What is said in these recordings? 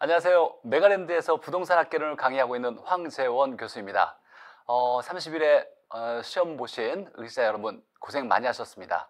안녕하세요. 메가랜드에서 부동산 학개론을 강의하고 있는 황재원 교수입니다. 어, 30일에 어, 시험 보신 의사 여러분 고생 많이 하셨습니다.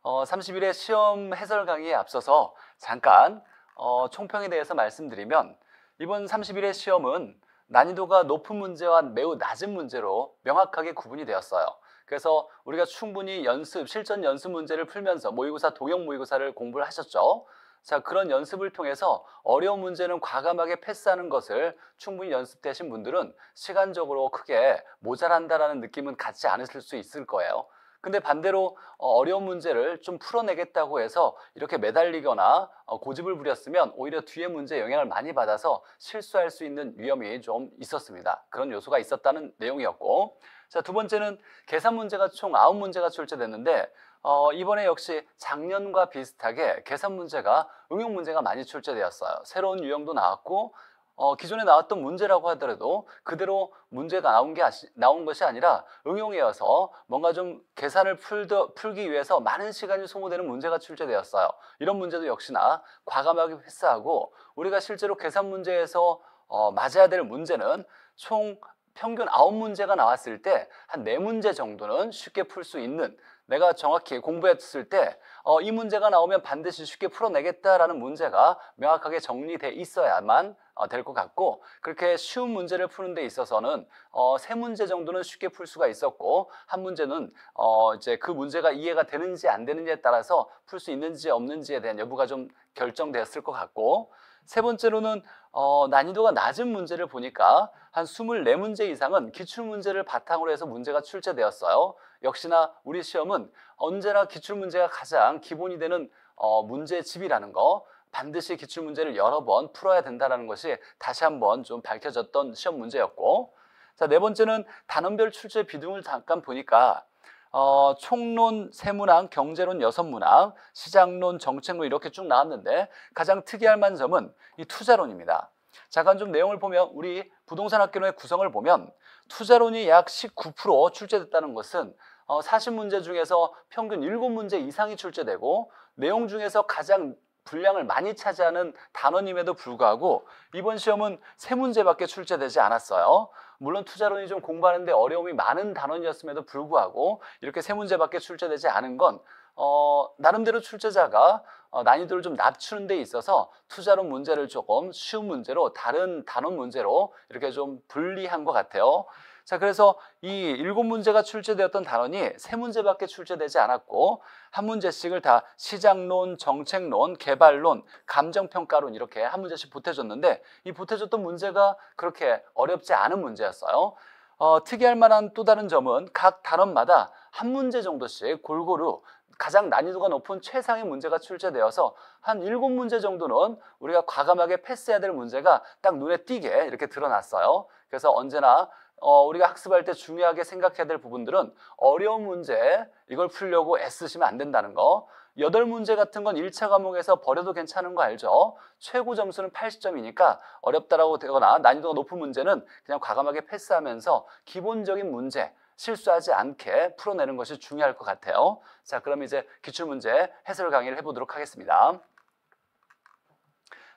어, 30일에 시험 해설 강의에 앞서서 잠깐 어, 총평에 대해서 말씀드리면 이번 30일의 시험은 난이도가 높은 문제와 매우 낮은 문제로 명확하게 구분이 되었어요. 그래서 우리가 충분히 연습, 실전 연습 문제를 풀면서 모의고사, 동영 모의고사를 공부를 하셨죠. 자, 그런 연습을 통해서 어려운 문제는 과감하게 패스하는 것을 충분히 연습되신 분들은 시간적으로 크게 모자란다라는 느낌은 갖지 않으실 수 있을 거예요. 근데 반대로 어, 어려운 문제를 좀 풀어내겠다고 해서 이렇게 매달리거나 어, 고집을 부렸으면 오히려 뒤에 문제 영향을 많이 받아서 실수할 수 있는 위험이 좀 있었습니다. 그런 요소가 있었다는 내용이었고 자 두 번째는 계산 문제가 총 아홉 문제가 출제됐는데 어, 이번에 역시 작년과 비슷하게 계산 문제가 응용 문제가 많이 출제되었어요. 새로운 유형도 나왔고 어, 기존에 나왔던 문제라고 하더라도 그대로 문제가 나온 게 아시, 나온 것이 아니라 응용이어서 뭔가 좀 계산을 풀더, 풀기 위해서 많은 시간이 소모되는 문제가 출제되었어요. 이런 문제도 역시나 과감하게 회수하고 우리가 실제로 계산 문제에서 어, 맞아야 될 문제는 총 평균 아홉 문제가 나왔을 때 한 네문제 정도는 쉽게 풀 수 있는 내가 정확히 공부했을 때, 어, 이 문제가 나오면 반드시 쉽게 풀어내겠다라는 문제가 명확하게 정리돼 있어야만 어, 될것 같고, 그렇게 쉬운 문제를 푸는 데 있어서는, 어, 세 문제 정도는 쉽게 풀 수가 있었고, 한 문제는, 어, 이제 그 문제가 이해가 되는지 안 되는지에 따라서 풀 수 있는지 없는지에 대한 여부가 좀 결정되었을 것 같고, 세 번째로는 어, 난이도가 낮은 문제를 보니까 한 스물네 문제 이상은 기출문제를 바탕으로 해서 문제가 출제되었어요. 역시나 우리 시험은 언제나 기출문제가 가장 기본이 되는 어, 문제집이라는 거 반드시 기출문제를 여러 번 풀어야 된다는 것이 다시 한번 좀 밝혀졌던 시험 문제였고 자, 네 번째는 단원별 출제 비등을 잠깐 보니까 어, 총론 세문항, 경제론 여섯 문항, 시장론, 정책론 이렇게 쭉 나왔는데 가장 특이할 만한 점은 이 투자론입니다. 잠깐 좀 내용을 보면 우리 부동산학교론의 구성을 보면 투자론이 약 19% 출제됐다는 것은 어, 40문제 중에서 평균 7문제 이상이 출제되고 내용 중에서 가장 분량을 많이 차지하는 단원임에도 불구하고 이번 시험은 세문제밖에 출제되지 않았어요. 물론 투자론이 좀 공부하는데 어려움이 많은 단원이었음에도 불구하고 이렇게 세문제밖에 출제되지 않은 건 어, 나름대로 출제자가 어, 난이도를 좀 낮추는 데 있어서 투자론 문제를 조금 쉬운 문제로 다른 단원 문제로 이렇게 좀 분리한 것 같아요. 자, 그래서 이 일곱 문제가 출제되었던 단원이 세 문제밖에 출제되지 않았고 한 문제씩을 다 시장론, 정책론, 개발론, 감정평가론 이렇게 한 문제씩 보태줬는데 이 보태줬던 문제가 그렇게 어렵지 않은 문제였어요. 어, 특이할 만한 또 다른 점은 각 단원마다 한 문제 정도씩 골고루 가장 난이도가 높은 최상의 문제가 출제되어서 한 일곱 문제 정도는 우리가 과감하게 패스해야 될 문제가 딱 눈에 띄게 이렇게 드러났어요. 그래서 언제나 어, 우리가 학습할 때 중요하게 생각해야 될 부분들은 어려운 문제 이걸 풀려고 애쓰시면 안 된다는 거 여덟 문제 같은 건 1차 과목에서 버려도 괜찮은 거 알죠? 최고 점수는 80점이니까 어렵다라고 되거나 난이도가 높은 문제는 그냥 과감하게 패스하면서 기본적인 문제 실수하지 않게 풀어내는 것이 중요할 것 같아요. 자, 그럼 이제 기출문제 해설 강의를 해보도록 하겠습니다.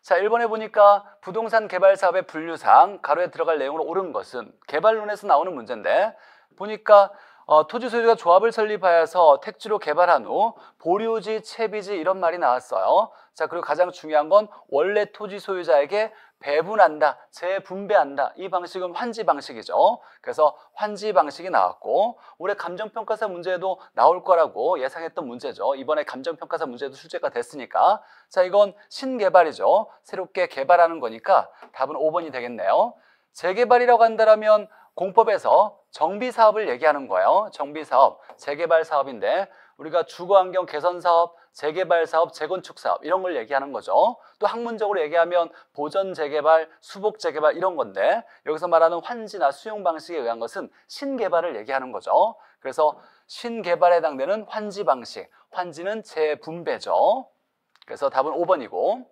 자, 1번에 보니까 부동산 개발 사업의 분류상항 가로에 들어갈 내용으로 옳은 것은 개발론에서 나오는 문제인데 보니까 어, 토지 소유자 조합을 설립하여서 택지로 개발한 후 보류지, 채비지 이런 말이 나왔어요. 자, 그리고 가장 중요한 건 원래 토지 소유자에게 배분한다, 재분배한다. 이 방식은 환지 방식이죠. 그래서 환지 방식이 나왔고 올해 감정평가사 문제도 나올 거라고 예상했던 문제죠. 이번에 감정평가사 문제도 출제가 됐으니까 자 이건 신개발이죠. 새롭게 개발하는 거니까 답은 5번이 되겠네요. 재개발이라고 한다면 공법에서 정비사업을 얘기하는 거예요. 정비사업, 재개발 사업인데 우리가 주거환경 개선 사업, 재개발 사업, 재건축 사업 이런 걸 얘기하는 거죠. 또 학문적으로 얘기하면 보전 재개발, 수복 재개발 이런 건데 여기서 말하는 환지나 수용 방식에 의한 것은 신개발을 얘기하는 거죠. 그래서 신개발에 해당되는 환지 방식, 환지는 재분배죠. 그래서 답은 5번이고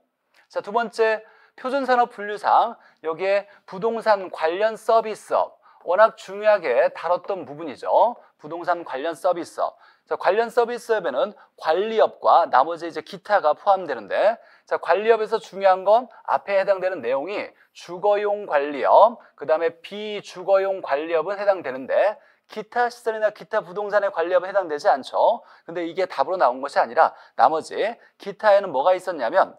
자 두 번째 표준산업 분류상 여기에 부동산 관련 서비스업 워낙 중요하게 다뤘던 부분이죠. 부동산 관련 서비스업 자, 관련 서비스업에는 관리업과 나머지 이제 기타가 포함되는데 자, 관리업에서 중요한 건 앞에 해당되는 내용이 주거용 관리업, 그다음에 비주거용 관리업은 해당되는데 기타 시설이나 기타 부동산의 관리업은 해당되지 않죠. 근데 이게 답으로 나온 것이 아니라 나머지 기타에는 뭐가 있었냐면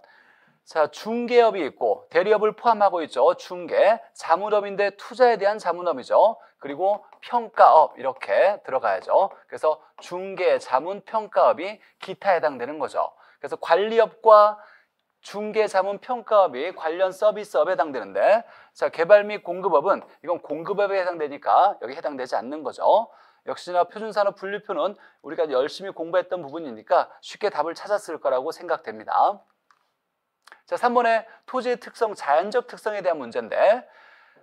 자, 중개업이 있고 대리업을 포함하고 있죠. 중개, 자문업인데 투자에 대한 자문업이죠. 그리고 평가업 이렇게 들어가야죠. 그래서 중개, 자문, 평가업이 기타에 해당되는 거죠. 그래서 관리업과 중개, 자문, 평가업이 관련 서비스업에 해당되는데 자, 개발 및 공급업은 이건 공급업에 해당되니까 여기 해당되지 않는 거죠. 역시나 표준산업 분류표는 우리가 열심히 공부했던 부분이니까 쉽게 답을 찾았을 거라고 생각됩니다. 자, 3번에 토지의 특성, 자연적 특성에 대한 문제인데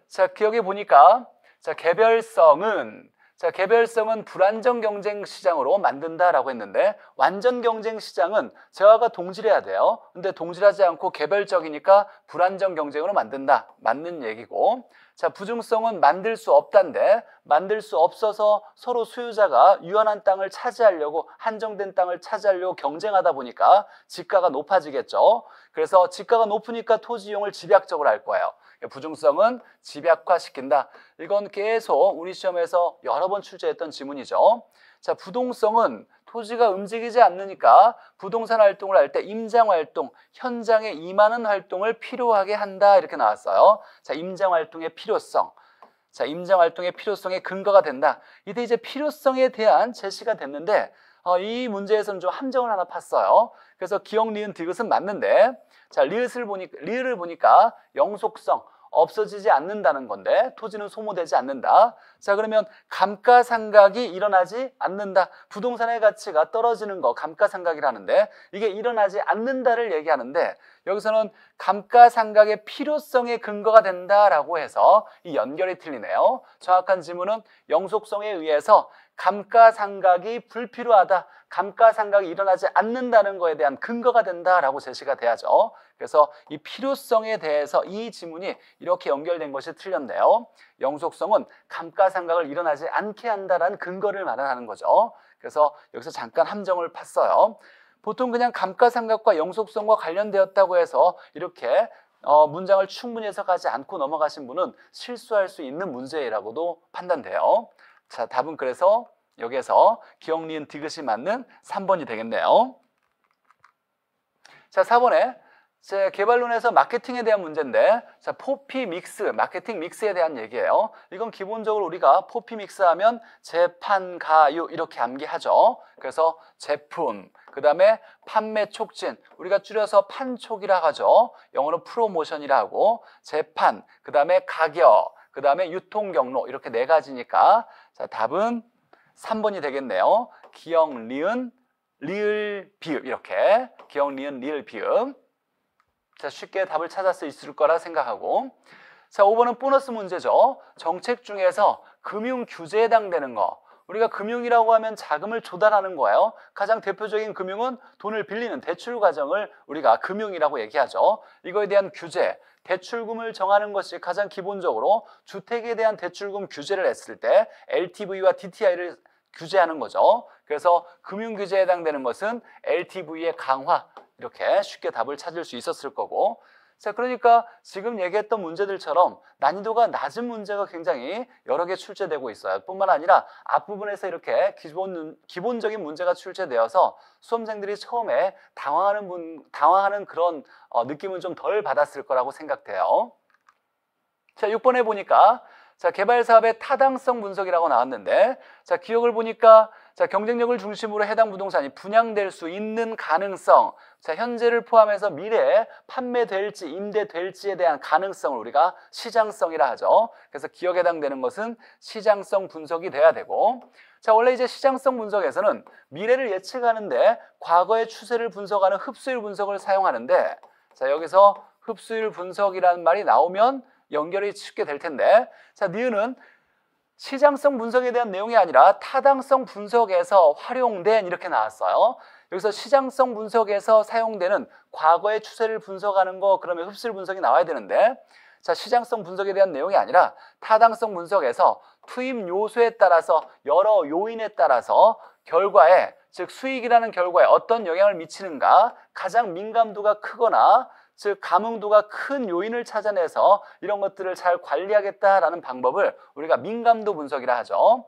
자, 기억해 보니까 자, 개별성은 자, 개별성은 불안정 경쟁 시장으로 만든다라고 했는데 완전 경쟁 시장은 재화가 동질해야 돼요. 근데 동질하지 않고 개별적이니까 불안정 경쟁으로 만든다. 맞는 얘기고 자, 부중성은 만들 수 없단데 만들 수 없어서 서로 수유자가 유한한 땅을 차지하려고 한정된 땅을 차지하려고 경쟁하다 보니까 집가가 높아지겠죠. 그래서 집가가 높으니까 토지 용을 집약적으로 할 거예요. 부중성은 집약화시킨다. 이건 계속 우리 시험에서 여러 번 출제했던 지문이죠. 자, 부동성은 토지가 움직이지 않으니까 부동산 활동을 할 때 임장 활동, 현장에 임하는 활동을 필요하게 한다 이렇게 나왔어요. 자, 임장 활동의 필요성. 자, 임장 활동의 필요성의 근거가 된다. 이때 이제 필요성에 대한 제시가 됐는데 어, 이 문제에서는 좀 함정을 하나 팠어요. 그래서 기억, 니은 디귿은 맞는데 자, 리을을 보니, 까 리을 을 보니까 영속성, 없어지지 않는다는 건데 토지는 소모되지 않는다. 자 그러면 감가상각이 일어나지 않는다. 부동산의 가치가 떨어지는 거 감가상각이라는데 이게 일어나지 않는다를 얘기하는데 여기서는 감가상각의 필요성의 근거가 된다라고 해서 이 연결이 틀리네요. 정확한 지문은 영속성에 의해서 감가상각이 불필요하다, 감가상각이 일어나지 않는다는 거에 대한 근거가 된다라고 제시가 돼야죠. 그래서 이 필요성에 대해서 이 지문이 이렇게 연결된 것이 틀렸네요. 영속성은 감가상각을 일어나지 않게 한다는 근거를 마련하는 거죠. 그래서 여기서 잠깐 함정을 팠어요. 보통 그냥 감가상각과 영속성과 관련되었다고 해서 이렇게 어, 문장을 충분히 해석하지 않고 넘어가신 분은 실수할 수 있는 문제라고도 판단돼요. 자, 답은 그래서 여기에서 기억, 니은, 디귿이 맞는 3번이 되겠네요. 자, 4번에 제 개발론에서 마케팅에 대한 문제인데 자 포피 믹스, 마케팅 믹스에 대한 얘기예요. 이건 기본적으로 우리가 포피 믹스 하면 재판, 가유 이렇게 암기하죠. 그래서 제품, 그 다음에 판매 촉진, 우리가 줄여서 판촉이라 하죠. 영어로 프로모션이라 하고 재판, 그 다음에 가격, 그 다음에 유통 경로 이렇게 네 가지니까 자 답은 3번이 되겠네요. 기역, 리은, 리을, 비읍 이렇게 기역, 리은, 리을, 비읍 자 쉽게 답을 찾을 수 있을 거라 생각하고 자 5번은 보너스 문제죠. 정책 중에서 금융 규제에 해당되는 거 우리가 금융이라고 하면 자금을 조달하는 거예요. 가장 대표적인 금융은 돈을 빌리는 대출 과정을 우리가 금융이라고 얘기하죠. 이거에 대한 규제, 대출금을 정하는 것이 가장 기본적으로 주택에 대한 대출금 규제를 했을 때 LTV와 DTI를 규제하는 거죠. 그래서 금융 규제에 해당되는 것은 LTV의 강화 이렇게 쉽게 답을 찾을 수 있었을 거고 자, 그러니까 지금 얘기했던 문제들처럼 난이도가 낮은 문제가 굉장히 여러 개 출제되고 있어요. 뿐만 아니라 앞부분에서 이렇게 기본, 기본적인 문제가 출제되어서 수험생들이 처음에 당황하는, 분, 당황하는 그런 어, 느낌은 좀 덜 받았을 거라고 생각돼요. 자, 6번에 보니까 자, 개발 사업의 타당성 분석이라고 나왔는데 자, 기억을 보니까 자, 경쟁력을 중심으로 해당 부동산이 분양될 수 있는 가능성. 자, 현재를 포함해서 미래에 판매될지 임대될지에 대한 가능성을 우리가 시장성이라 하죠. 그래서 기억에 해당되는 것은 시장성 분석이 돼야 되고 자, 원래 이제 시장성 분석에서는 미래를 예측하는데 과거의 추세를 분석하는 흡수율 분석을 사용하는데 자, 여기서 흡수율 분석이라는 말이 나오면 연결이 쉽게 될 텐데 자, 니은은 시장성 분석에 대한 내용이 아니라 타당성 분석에서 활용된 이렇게 나왔어요. 여기서 시장성 분석에서 사용되는 과거의 추세를 분석하는 거 그러면 흡수 율 분석이 나와야 되는데 자 시장성 분석에 대한 내용이 아니라 타당성 분석에서 투입 요소에 따라서 여러 요인에 따라서 결과에 즉 수익이라는 결과에 어떤 영향을 미치는가 가장 민감도가 크거나 즉 감흥도가 큰 요인을 찾아내서 이런 것들을 잘 관리하겠다라는 방법을 우리가 민감도 분석이라 하죠.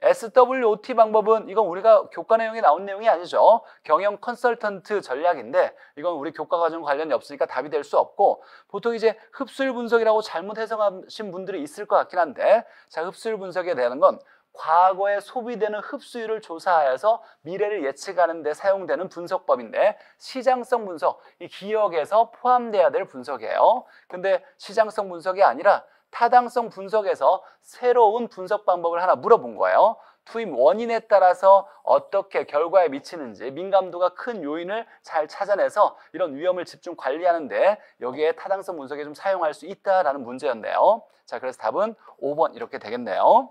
SWOT 방법은 이건 우리가 교과 내용에 나온 내용이 아니죠. 경영 컨설턴트 전략인데 이건 우리 교과 과정 관련이 없으니까 답이 될 수 없고 보통 이제 흡수율 분석이라고 잘못 해석하신 분들이 있을 것 같긴 한데 자 흡수율 분석에 대한 건 과거에 소비되는 흡수율을 조사하여서 미래를 예측하는 데 사용되는 분석법인데 시장성 분석, 이 기억에서 포함돼야 될 분석이에요. 근데 시장성 분석이 아니라 타당성 분석에서 새로운 분석 방법을 하나 물어본 거예요. 투입 원인에 따라서 어떻게 결과에 미치는지 민감도가 큰 요인을 잘 찾아내서 이런 위험을 집중 관리하는데 여기에 타당성 분석에 좀 사용할 수 있다라는 문제였네요. 자, 그래서 답은 5번 이렇게 되겠네요.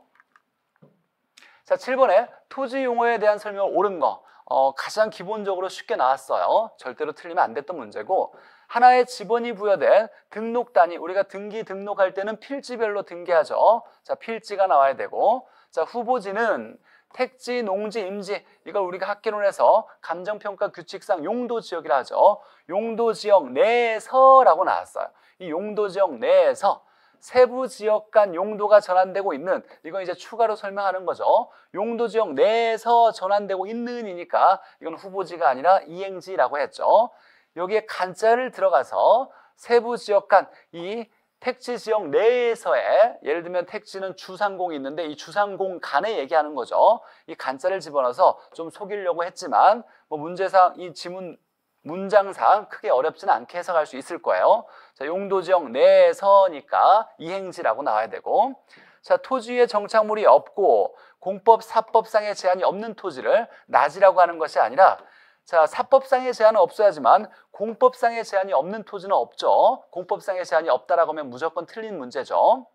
자, 7번에 토지 용어에 대한 설명 옳은 거 어, 가장 기본적으로 쉽게 나왔어요. 절대로 틀리면 안 됐던 문제고 하나의 지번이 부여된 등록 단이 우리가 등기 등록할 때는 필지별로 등기하죠. 자, 필지가 나와야 되고 자, 후보지는 택지, 농지, 임지 이걸 우리가 학계론에서 감정평가 규칙상 용도 지역이라 하죠. 용도 지역 내에서라고 나왔어요. 이 용도 지역 내에서 세부 지역 간 용도가 전환되고 있는 이건 이제 추가로 설명하는 거죠. 용도 지역 내에서 전환되고 있는이니까 이건 후보지가 아니라 이행지라고 했죠. 여기에 간자를 들어가서 세부 지역 간 이 택지 지역 내에서의 예를 들면 택지는 주상공이 있는데 이 주상공 간에 얘기하는 거죠. 이 간자를 집어넣어서 좀 속이려고 했지만 뭐 문제상 이 지문 문장상 크게 어렵진 않게 해석할 수 있을 거예요. 자, 용도지역 내에서니까 이행지라고 나와야 되고 자, 토지에 정착물이 없고 공법, 사법상의 제한이 없는 토지를 낮이라고 하는 것이 아니라 자, 사법상의 제한은 없어야지만 공법상의 제한이 없는 토지는 없죠. 공법상의 제한이 없다라고 하면 무조건 틀린 문제죠.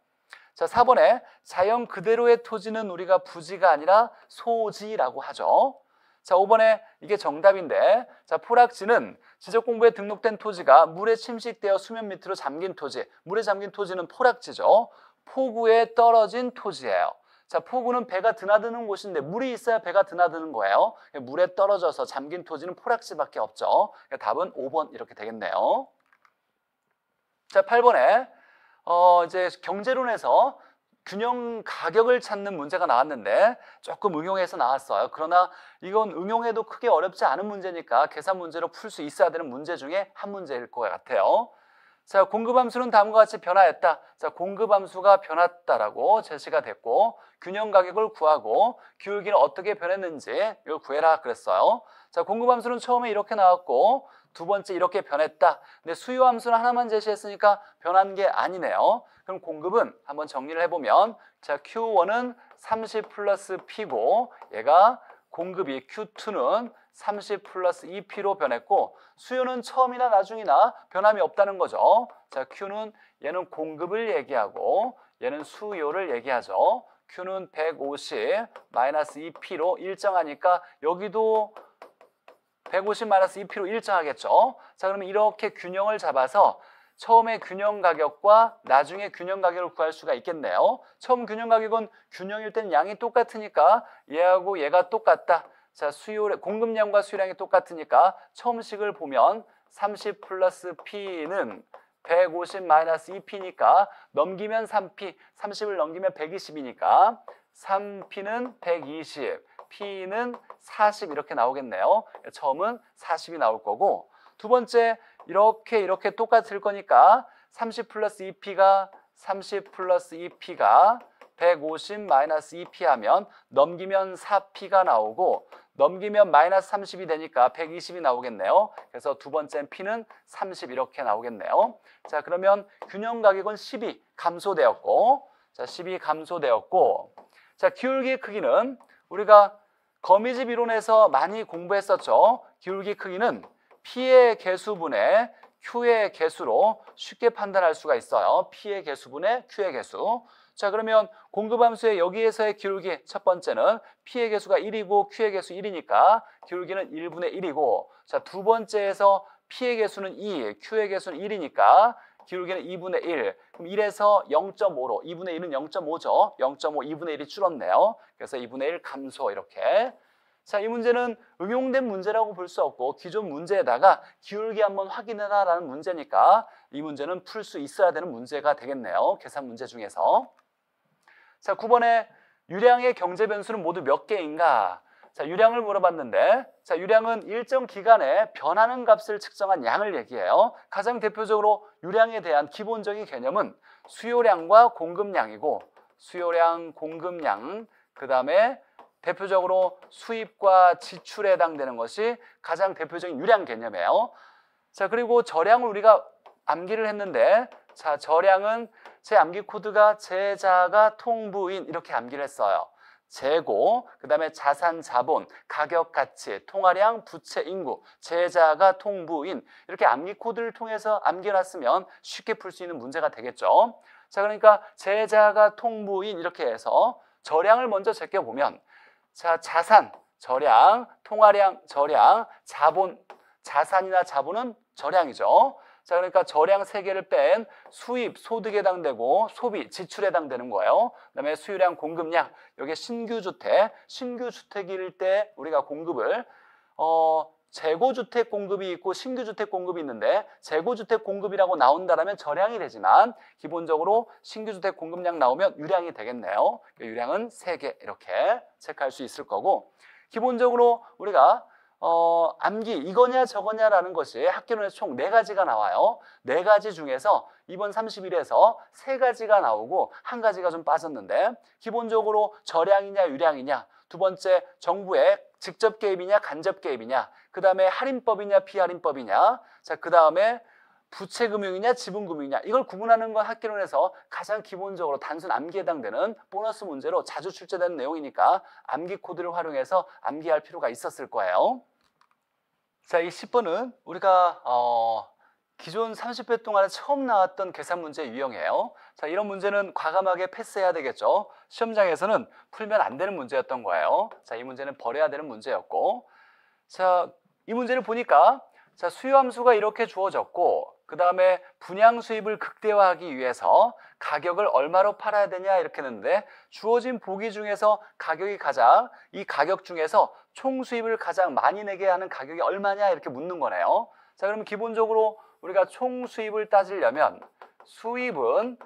자, 4번에 자연 그대로의 토지는 우리가 부지가 아니라 소지라고 하죠. 자, 5번에 이게 정답인데 자, 포락지는 지적 공부에 등록된 토지가 물에 침식되어 수면 밑으로 잠긴 토지 물에 잠긴 토지는 포락지죠. 포구에 떨어진 토지예요. 자, 포구는 배가 드나드는 곳인데 물이 있어야 배가 드나드는 거예요. 물에 떨어져서 잠긴 토지는 포락지밖에 없죠. 답은 5번 이렇게 되겠네요. 자, 8번에 어 이제 경제론에서 균형 가격을 찾는 문제가 나왔는데 조금 응용해서 나왔어요. 그러나 이건 응용해도 크게 어렵지 않은 문제니까 계산 문제로 풀 수 있어야 되는 문제 중에 한 문제일 것 같아요. 자, 공급함수는 다음과 같이 변화했다. 자, 공급함수가 변했다라고 제시가 됐고 균형 가격을 구하고 기울기는 어떻게 변했는지 이걸 구해라 그랬어요. 자, 공급함수는 처음에 이렇게 나왔고 두 번째 이렇게 변했다. 근데 수요 함수는 하나만 제시했으니까 변한 게 아니네요. 그럼 공급은 한번 정리를 해보면 자 Q1은 30 플러스 P고 얘가 공급이 Q2는 30 플러스 2P로 변했고 수요는 처음이나 나중이나 변함이 없다는 거죠. 자 Q는 얘는 공급을 얘기하고 얘는 수요를 얘기하죠. Q는 150 마이너스 2P로 일정하니까 여기도 150 마이너스 2P로 일정하겠죠. 자, 그러면 이렇게 균형을 잡아서 처음에 균형 가격과 나중에 균형 가격을 구할 수가 있겠네요. 처음 균형 가격은 균형일 땐 양이 똑같으니까 얘하고 얘가 똑같다. 자, 수요량, 공급량과 수요량이 똑같으니까 처음식을 보면 30 플러스 P는 150 마이너스 2P니까 넘기면 3P, 30을 넘기면 120이니까 3P는 120, P는 40 이렇게 나오겠네요. 처음은 40이 나올 거고 두 번째 이렇게 이렇게 똑같을 거니까 30 플러스 2P가 30 플러스 2P가 150 마이너스 2P 하면 넘기면 4P가 나오고 넘기면 마이너스 30이 되니까 120이 나오겠네요. 그래서 두 번째 P는 30 이렇게 나오겠네요. 자 그러면 균형 가격은 10이 감소되었고 자 10이 감소되었고 자 기울기 크기는 우리가 거미집 이론에서 많이 공부했었죠. 기울기 크기는 P의 개수분의 Q의 개수로 쉽게 판단할 수가 있어요. P의 개수분의 Q의 개수. 자 그러면 공급함수의 여기에서의 기울기 첫 번째는 P의 개수가 1이고 Q의 개수 1이니까 기울기는 1분의 1이고 자두 번째에서 P의 개수는 2, Q의 개수는 1이니까 기울기는 2분의 1. 그럼 1에서 0.5로 2분의 1은 0.5죠. 0.5 2분의 1이 줄었네요. 그래서 2분의 1 감소 이렇게. 자, 이 문제는 응용된 문제라고 볼 수 없고 기존 문제에다가 기울기 한번 확인해라라는 문제니까 이 문제는 풀 수 있어야 되는 문제가 되겠네요. 계산 문제 중에서. 자, 9번에 유량의 경제 변수는 모두 몇 개인가? 자, 유량을 물어봤는데 자, 유량은 일정 기간에 변하는 값을 측정한 양을 얘기해요. 가장 대표적으로 유량에 대한 기본적인 개념은 수요량과 공급량이고 수요량, 공급량, 그 다음에 대표적으로 수입과 지출에 해당되는 것이 가장 대표적인 유량 개념이에요. 자, 그리고 저량을 우리가 암기를 했는데 자, 저량은 제 암기 코드가 제자가 통부인 이렇게 암기를 했어요. 재고, 그 다음에 자산, 자본, 가격, 가치, 통화량, 부채, 인구, 제자가 통부인 이렇게 암기코드를 통해서 암기해놨으면 쉽게 풀 수 있는 문제가 되겠죠. 자, 그러니까 제자가 통부인 이렇게 해서 절량을 먼저 제껴보면 자, 자산, 절량 통화량, 절량 자본, 자산이나 자본은 절량이죠 자, 그러니까 절량3개를뺀 수입, 소득에 해당되고 소비, 지출에 해당되는 거예요. 그다음에 수요량, 공급량. 이게 신규 주택, 신규 주택일 때 우리가 공급을 어 재고주택 공급이 있고 신규주택 공급이 있는데 재고주택 공급이라고 나온다라면 저량이 되지만 기본적으로 신규주택 공급량 나오면 유량이 되겠네요. 그러니까 유량은 3개 이렇게 체크할 수 있을 거고 기본적으로 우리가 어, 암기 이거냐 저거냐라는 것이 학교론에서 총 네가지가 나와요. 네가지 중에서 이번 3일에서 세가지가 나오고 한 가지가 좀 빠졌는데 기본적으로 절량이냐 유량이냐 두 번째 정부의 직접 개입이냐 간접 개입이냐 그 다음에 할인법이냐 비할인법이냐 자그 다음에 부채금융이냐 지분금융이냐 이걸 구분하는 건 학기론에서 가장 기본적으로 단순 암기에 해당되는 보너스 문제로 자주 출제되는 내용이니까 암기 코드를 활용해서 암기할 필요가 있었을 거예요. 자, 이 10번은 우리가 어, 기존 30회 동안에 처음 나왔던 계산 문제 유형이에요. 자, 이런 문제는 과감하게 패스해야 되겠죠. 시험장에서는 풀면 안 되는 문제였던 거예요. 자, 이 문제는 버려야 되는 문제였고. 자, 이 문제를 보니까 자, 수요함수가 이렇게 주어졌고 그 다음에 분양 수입을 극대화하기 위해서 가격을 얼마로 팔아야 되냐 이렇게 했는데 주어진 보기 중에서 가격이 가장 이 가격 중에서 총 수입을 가장 많이 내게 하는 가격이 얼마냐 이렇게 묻는 거네요. 자, 그러면 기본적으로 우리가 총 수입을 따지려면 수입은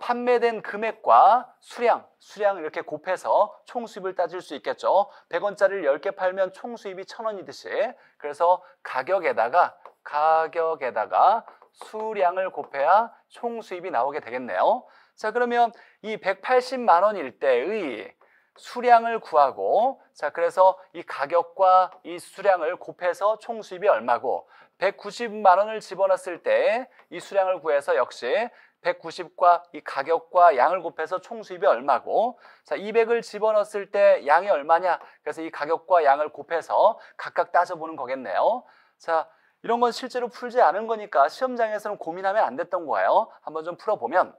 판매된 금액과 수량, 수량 이렇게 곱해서 총 수입을 따질 수 있겠죠. 100원짜리를 10개 팔면 총 수입이 1000원이듯이 그래서 가격에다가 가격에다가 수량을 곱해야 총 수입이 나오게 되겠네요. 자, 그러면 이 180만 원일 때의 수량을 구하고 자 그래서 이 가격과 이 수량을 곱해서 총 수입이 얼마고 190만 원을 집어넣었을 때 이 수량을 구해서 역시 190과 이 가격과 양을 곱해서 총 수입이 얼마고 자 200을 집어넣었을 때 양이 얼마냐 그래서 이 가격과 양을 곱해서 각각 따져보는 거겠네요 자 이런 건 실제로 풀지 않은 거니까 시험장에서는 고민하면 안 됐던 거예요 한번 좀 풀어보면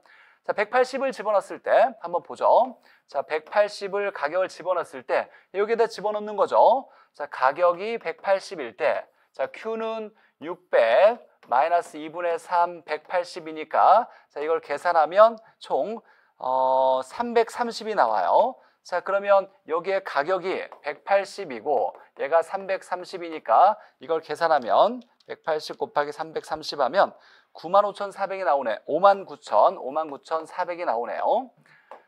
자 180을 집어넣었을 때 한번 보죠 자, 180을 가격을 집어넣었을 때 여기에다 집어넣는 거죠. 자, 가격이 180일 때 자, Q는 600 마이너스 2분의 3 180이니까 자, 이걸 계산하면 총 어, 330이 나와요. 자, 그러면 여기에 가격이 180이고 얘가 330이니까 이걸 계산하면 180 곱하기 330 하면 95,400이 나오네. 59,000, 59,400이 나오네요.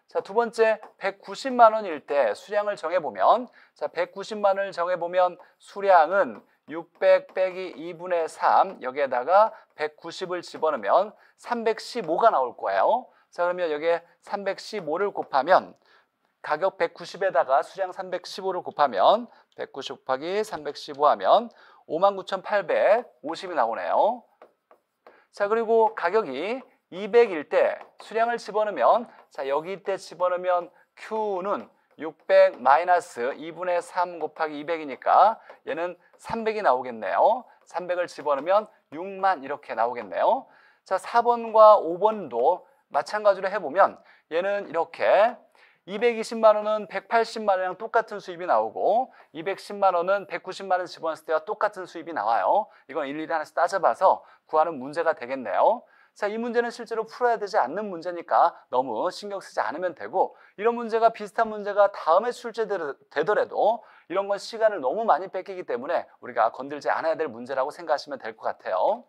자, 두 번째 190만 원일 때 수량을 정해 보면 자, 190만 원을 정해 보면 수량은 600 빼기 2분의 3 여기에다가 190을 집어넣으면 315가 나올 거예요. 자, 그러면 여기에 315를 곱하면 가격 190에다가 수량 315를 곱하면 190 곱하기 315 하면 59,850이 나오네요. 자, 그리고 가격이 200일 때 수량을 집어넣으면 자 여기 때 집어넣으면 Q는 600 마이너스 2분의 3 곱하기 200이니까 얘는 300이 나오겠네요. 300을 집어넣으면 6만 이렇게 나오겠네요. 자 4번과 5번도 마찬가지로 해보면 얘는 이렇게 220만 원은 180만 원이랑 똑같은 수입이 나오고 210만 원은 190만 원 집어넣었을 때와 똑같은 수입이 나와요. 이건 일일이 하나씩 따져봐서 구하는 문제가 되겠네요. 자, 이 문제는 실제로 풀어야 되지 않는 문제니까 너무 신경 쓰지 않으면 되고 이런 문제가 비슷한 문제가 다음에 출제되더라도 이런 건 시간을 너무 많이 뺏기기 때문에 우리가 건들지 않아야 될 문제라고 생각하시면 될 것 같아요.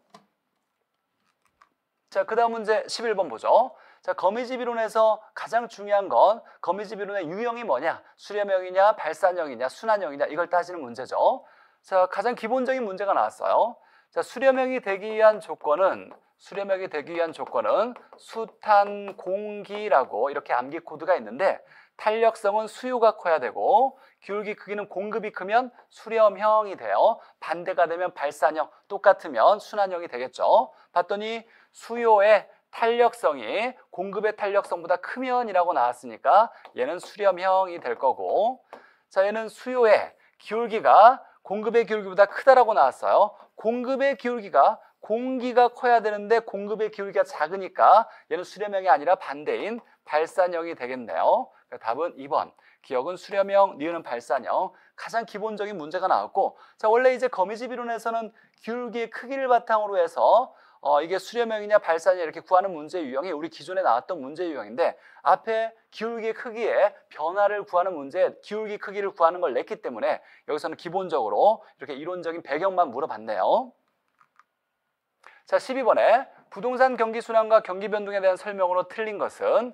자, 그 다음 문제 11번 보죠. 자, 거미집 이론에서 가장 중요한 건 거미집 이론의 유형이 뭐냐? 수렴형이냐, 발산형이냐, 순환형이냐 이걸 따지는 문제죠. 자, 가장 기본적인 문제가 나왔어요. 자, 수렴형이 되기 위한 조건은 수렴형이 되기 위한 조건은 수탄 공기라고 이렇게 암기 코드가 있는데 탄력성은 수요가 커야 되고 기울기 크기는 공급이 크면 수렴형이 돼요. 반대가 되면 발산형, 똑같으면 순환형이 되겠죠. 봤더니 수요의 탄력성이 공급의 탄력성보다 크면이라고 나왔으니까 얘는 수렴형이 될 거고 자 얘는 수요의 기울기가 공급의 기울기보다 크다라고 나왔어요. 공급의 기울기가 공기가 커야 되는데 공급의 기울기가 작으니까 얘는 수렴형이 아니라 반대인 발산형이 되겠네요. 그 답은 2번. 기억은 수렴형, 니은은 발산형. 가장 기본적인 문제가 나왔고 자 원래 이제 거미집 이론에서는 기울기의 크기를 바탕으로 해서 어, 이게 수렴형이냐 발산이냐 이렇게 구하는 문제 유형이 우리 기존에 나왔던 문제 유형인데 앞에 기울기 크기에 변화를 구하는 문제 기울기 크기를 구하는 걸 냈기 때문에 여기서는 기본적으로 이렇게 이론적인 배경만 물어봤네요. 자, 12번에 부동산 경기 순환과 경기 변동에 대한 설명으로 틀린 것은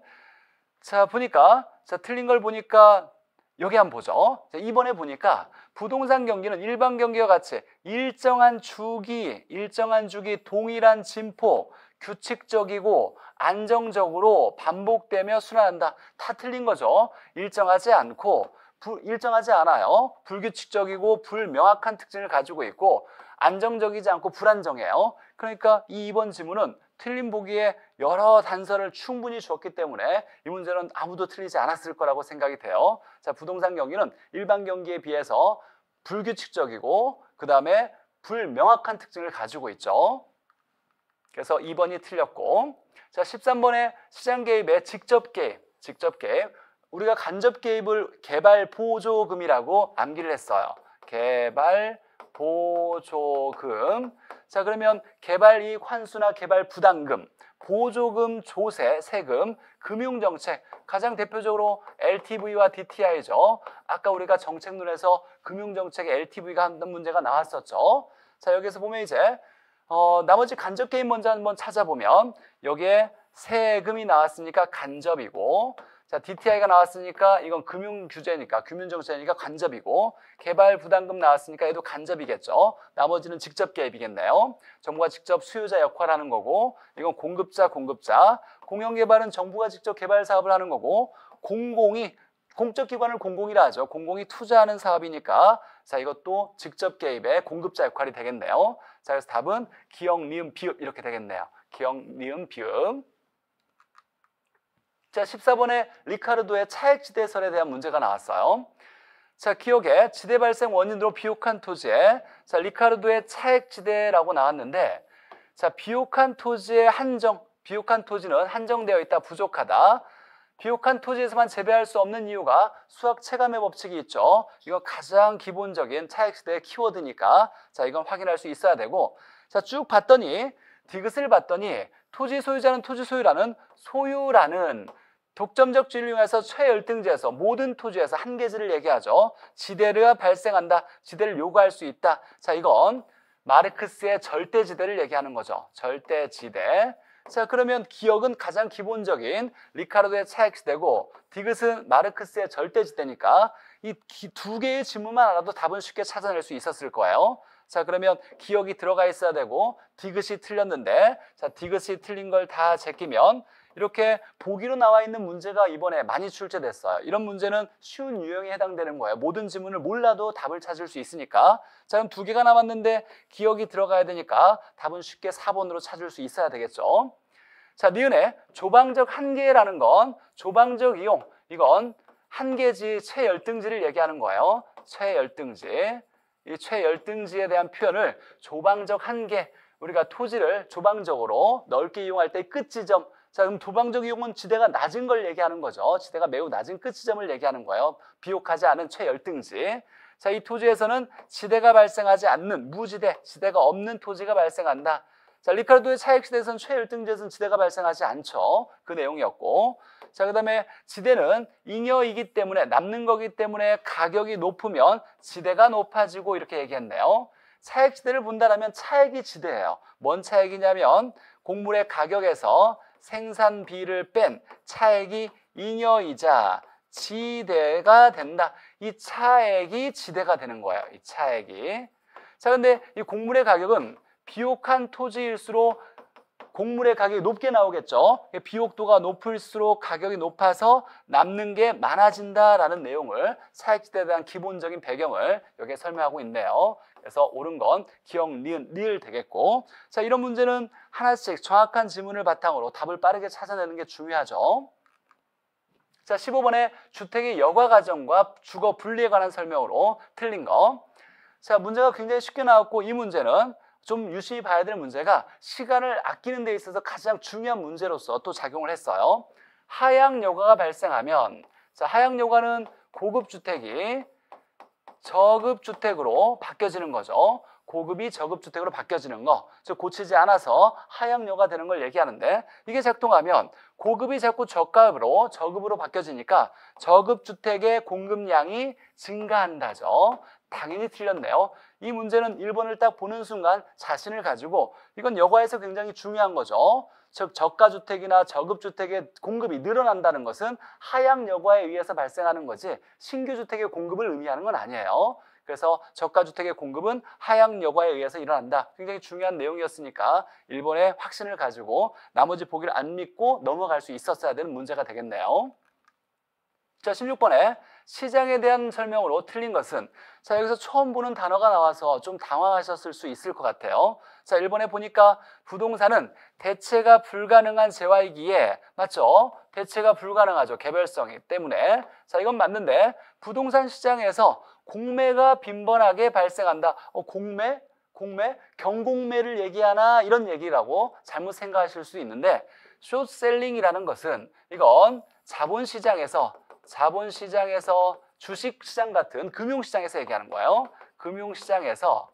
자, 보니까 자, 틀린 걸 보니까 여기 한번 보죠. 자, 이번에 보니까 부동산 경기는 일반 경기와 같이 일정한 주기, 일정한 주기 동일한 진포, 규칙적이고 안정적으로 반복되며 순환한다. 다 틀린 거죠. 일정하지 않고 불, 일정하지 않아요. 불규칙적이고 불명확한 특징을 가지고 있고 안정적이지 않고 불안정해요. 그러니까 이 2번 지문은 틀린 보기에 여러 단서를 충분히 줬기 때문에 이 문제는 아무도 틀리지 않았을 거라고 생각이 돼요. 자, 부동산 경기는 일반 경기에 비해서 불규칙적이고 그 다음에 불명확한 특징을 가지고 있죠. 그래서 2번이 틀렸고 자 13번에 시장 개입의 직접 개입, 직접 개입 우리가 간접 개입을 개발 보조금이라고 암기를 했어요. 개발 보조금 자, 그러면 개발 이익 환수나 개발 부담금, 보조금, 조세, 세금, 금융정책 가장 대표적으로 LTV와 DTI죠. 아까 우리가 정책론에서 금융정책의 LTV가 한 문제가 나왔었죠. 자, 여기서 보면 이제 어, 나머지 간접 게임 먼저 한번 찾아보면 여기에 세금이 나왔으니까 간접이고 자, DTI가 나왔으니까 이건 금융 규제니까 금융 정책이니까 간접이고 개발 부담금 나왔으니까 얘도 간접이겠죠. 나머지는 직접 개입이겠네요. 정부가 직접 수요자 역할하는 을 거고 이건 공급자 공급자 공영 개발은 정부가 직접 개발 사업을 하는 거고 공공이 공적 기관을 공공이라 하죠. 공공이 투자하는 사업이니까 자 이것도 직접 개입의 공급자 역할이 되겠네요. 자 그래서 답은 기역, 니은, 비읍 이렇게 되겠네요. 기역, 니은, 비읍. 자, 14번에 리카르도의 차액지대 설에 대한 문제가 나왔어요. 자, 기억에 지대 발생 원인으로 비옥한 토지에 자, 리카르도의 차액지대라고 나왔는데 자, 비옥한 토지의 한정, 비옥한 토지는 한정되어 있다, 부족하다. 비옥한 토지에서만 재배할 수 없는 이유가 수학 체감의 법칙이 있죠. 이건 가장 기본적인 차액지대의 키워드니까 자 이건 확인할 수 있어야 되고 자 쭉 봤더니 디귿을 봤더니 토지 소유자는 토지 소유라는 소유라는 독점적 진류에서 최열등지에서 모든 토지에서 한계지를 얘기하죠. 지대가 발생한다. 지대를 요구할 수 있다. 자, 이건 마르크스의 절대지대를 얘기하는 거죠. 절대지대. 자, 그러면 기억은 가장 기본적인 리카르도의 차액지대고 디귿은 마르크스의 절대지대니까 이 두 개의 지문만 알아도 답은 쉽게 찾아낼 수 있었을 거예요. 자 그러면 기억이 들어가 있어야 되고 디귿이 틀렸는데 자 디귿이 틀린 걸 다 제끼면 이렇게 보기로 나와 있는 문제가 이번에 많이 출제됐어요. 이런 문제는 쉬운 유형에 해당되는 거예요. 모든 지문을 몰라도 답을 찾을 수 있으니까. 자, 그럼 두 개가 남았는데 기억이 들어가야 되니까 답은 쉽게 4번으로 찾을 수 있어야 되겠죠. 자, 니은의 조방적 한계라는 건 조방적 이용. 이건 한계지 최열등지를 얘기하는 거예요. 최열등지. 이 최열등지에 대한 표현을 조방적 한계 우리가 토지를 조방적으로 넓게 이용할 때 끝지점 자 그럼 도방적 이용은 지대가 낮은 걸 얘기하는 거죠 지대가 매우 낮은 끝지점을 얘기하는 거예요 비옥하지 않은 최열등지 자 이 토지에서는 지대가 발생하지 않는 무지대 지대가 없는 토지가 발생한다 자 리카르도의 차액시대에서는 최열등지에서는 지대가 발생하지 않죠 그 내용이었고 자, 그 다음에 지대는 잉여이기 때문에 남는 거기 때문에 가격이 높으면 지대가 높아지고 이렇게 얘기했네요. 차액 지대를 본다라면 차액이 지대예요. 뭔 차액이냐면 곡물의 가격에서 생산비를 뺀 차액이 잉여이자 지대가 된다. 이 차액이 지대가 되는 거예요. 이 차액이. 자, 근데 이 곡물의 가격은 비옥한 토지일수록 곡물의 가격이 높게 나오겠죠. 비옥도가 높을수록 가격이 높아서 남는 게 많아진다라는 내용을 사익지대에 대한 기본적인 배경을 여기에 설명하고 있네요. 그래서 옳은 건 기억, 니은, 리을 되겠고 자 이런 문제는 하나씩 정확한 지문을 바탕으로 답을 빠르게 찾아내는 게 중요하죠. 자 15번에 주택의 여과과정과 주거 분리에 관한 설명으로 틀린 거. 자 문제가 굉장히 쉽게 나왔고 이 문제는 좀 유심히 봐야 될 문제가 시간을 아끼는 데 있어서 가장 중요한 문제로서 또 작용을 했어요. 하향효과가 발생하면 자, 하향효과는 고급 주택이 저급 주택으로 바뀌어지는 거죠. 고급이 저급 주택으로 바뀌어지는 거, 즉 고치지 않아서 하향료가 되는 걸 얘기하는데 이게 작동하면 고급이 자꾸 저가로 으 저급으로 바뀌어지니까 저급 주택의 공급량이 증가한다죠. 당연히 틀렸네요. 이 문제는 1번을 딱 보는 순간 자신을 가지고 이건 여과에서 굉장히 중요한 거죠. 즉 저가주택이나 저급주택의 공급이 늘어난다는 것은 하향 여과에 의해서 발생하는 거지 신규 주택의 공급을 의미하는 건 아니에요. 그래서 저가주택의 공급은 하향 여과에 의해서 일어난다. 굉장히 중요한 내용이었으니까 일본의 확신을 가지고 나머지 보기를 안 믿고 넘어갈 수 있었어야 되는 문제가 되겠네요. 자, 16번에 시장에 대한 설명으로 틀린 것은 자 여기서 처음 보는 단어가 나와서 좀 당황하셨을 수 있을 것 같아요. 자일본에 보니까 부동산은 대체가 불가능한 재화이기에 맞죠? 대체가 불가능하죠. 개별성이 때문에. 자 이건 맞는데 부동산 시장에서 공매가 빈번하게 발생한다. 어, 공매? 공매? 경공매를 얘기하나? 이런 얘기라고 잘못 생각하실 수 있는데 숏셀링이라는 것은 이건 자본시장에서 자본시장에서 주식시장 같은 금융시장에서 얘기하는 거예요. 금융시장에서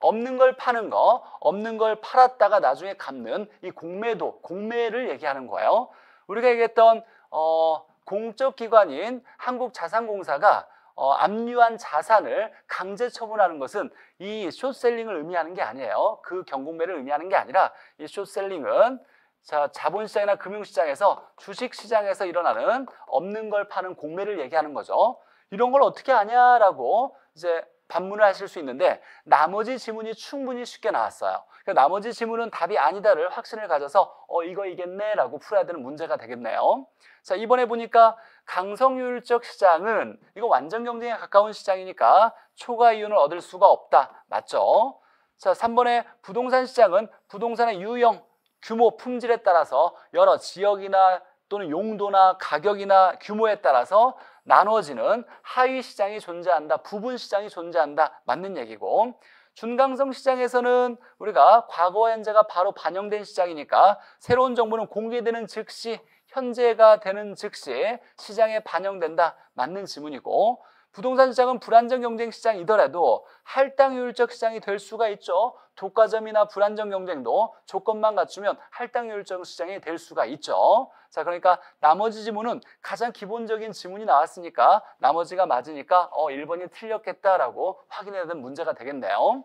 없는 걸 파는 거, 없는 걸 팔았다가 나중에 갚는 이 공매도, 공매를 얘기하는 거예요. 우리가 얘기했던 어, 공적 기관인 한국자산공사가 어, 압류한 자산을 강제 처분하는 것은 이 숏셀링을 의미하는 게 아니에요. 그 경공매를 의미하는 게 아니라 이 숏셀링은 자, 자본시장이나 금융시장에서 주식시장에서 일어나는 없는 걸 파는 공매를 얘기하는 거죠. 이런 걸 어떻게 아냐라고 이제 반문을 하실 수 있는데 나머지 지문이 충분히 쉽게 나왔어요. 그러니까 나머지 지문은 답이 아니다를 확신을 가져서 어 이거이겠네라고 풀어야 되는 문제가 되겠네요. 자 이번에 보니까 강성효율적 시장은 이거 완전 경쟁에 가까운 시장이니까 초과 이윤을 얻을 수가 없다. 맞죠? 자 3번에 부동산 시장은 부동산의 유형 규모 품질에 따라서 여러 지역이나 또는 용도나 가격이나 규모에 따라서 나눠지는 하위 시장이 존재한다, 부분 시장이 존재한다 맞는 얘기고 준강성 시장에서는 우리가 과거와 현재가 바로 반영된 시장이니까 새로운 정보는 공개되는 즉시 현재가 되는 즉시 시장에 반영된다 맞는 지문이고 부동산 시장은 불안정 경쟁 시장이더라도 할당 효율적 시장이 될 수가 있죠. 독과점이나 불안정 경쟁도 조건만 갖추면 할당 효율적 시장이 될 수가 있죠. 자, 그러니까 나머지 지문은 가장 기본적인 지문이 나왔으니까 나머지가 맞으니까 어 1번이 틀렸겠다라고 확인해야 되는 문제가 되겠네요.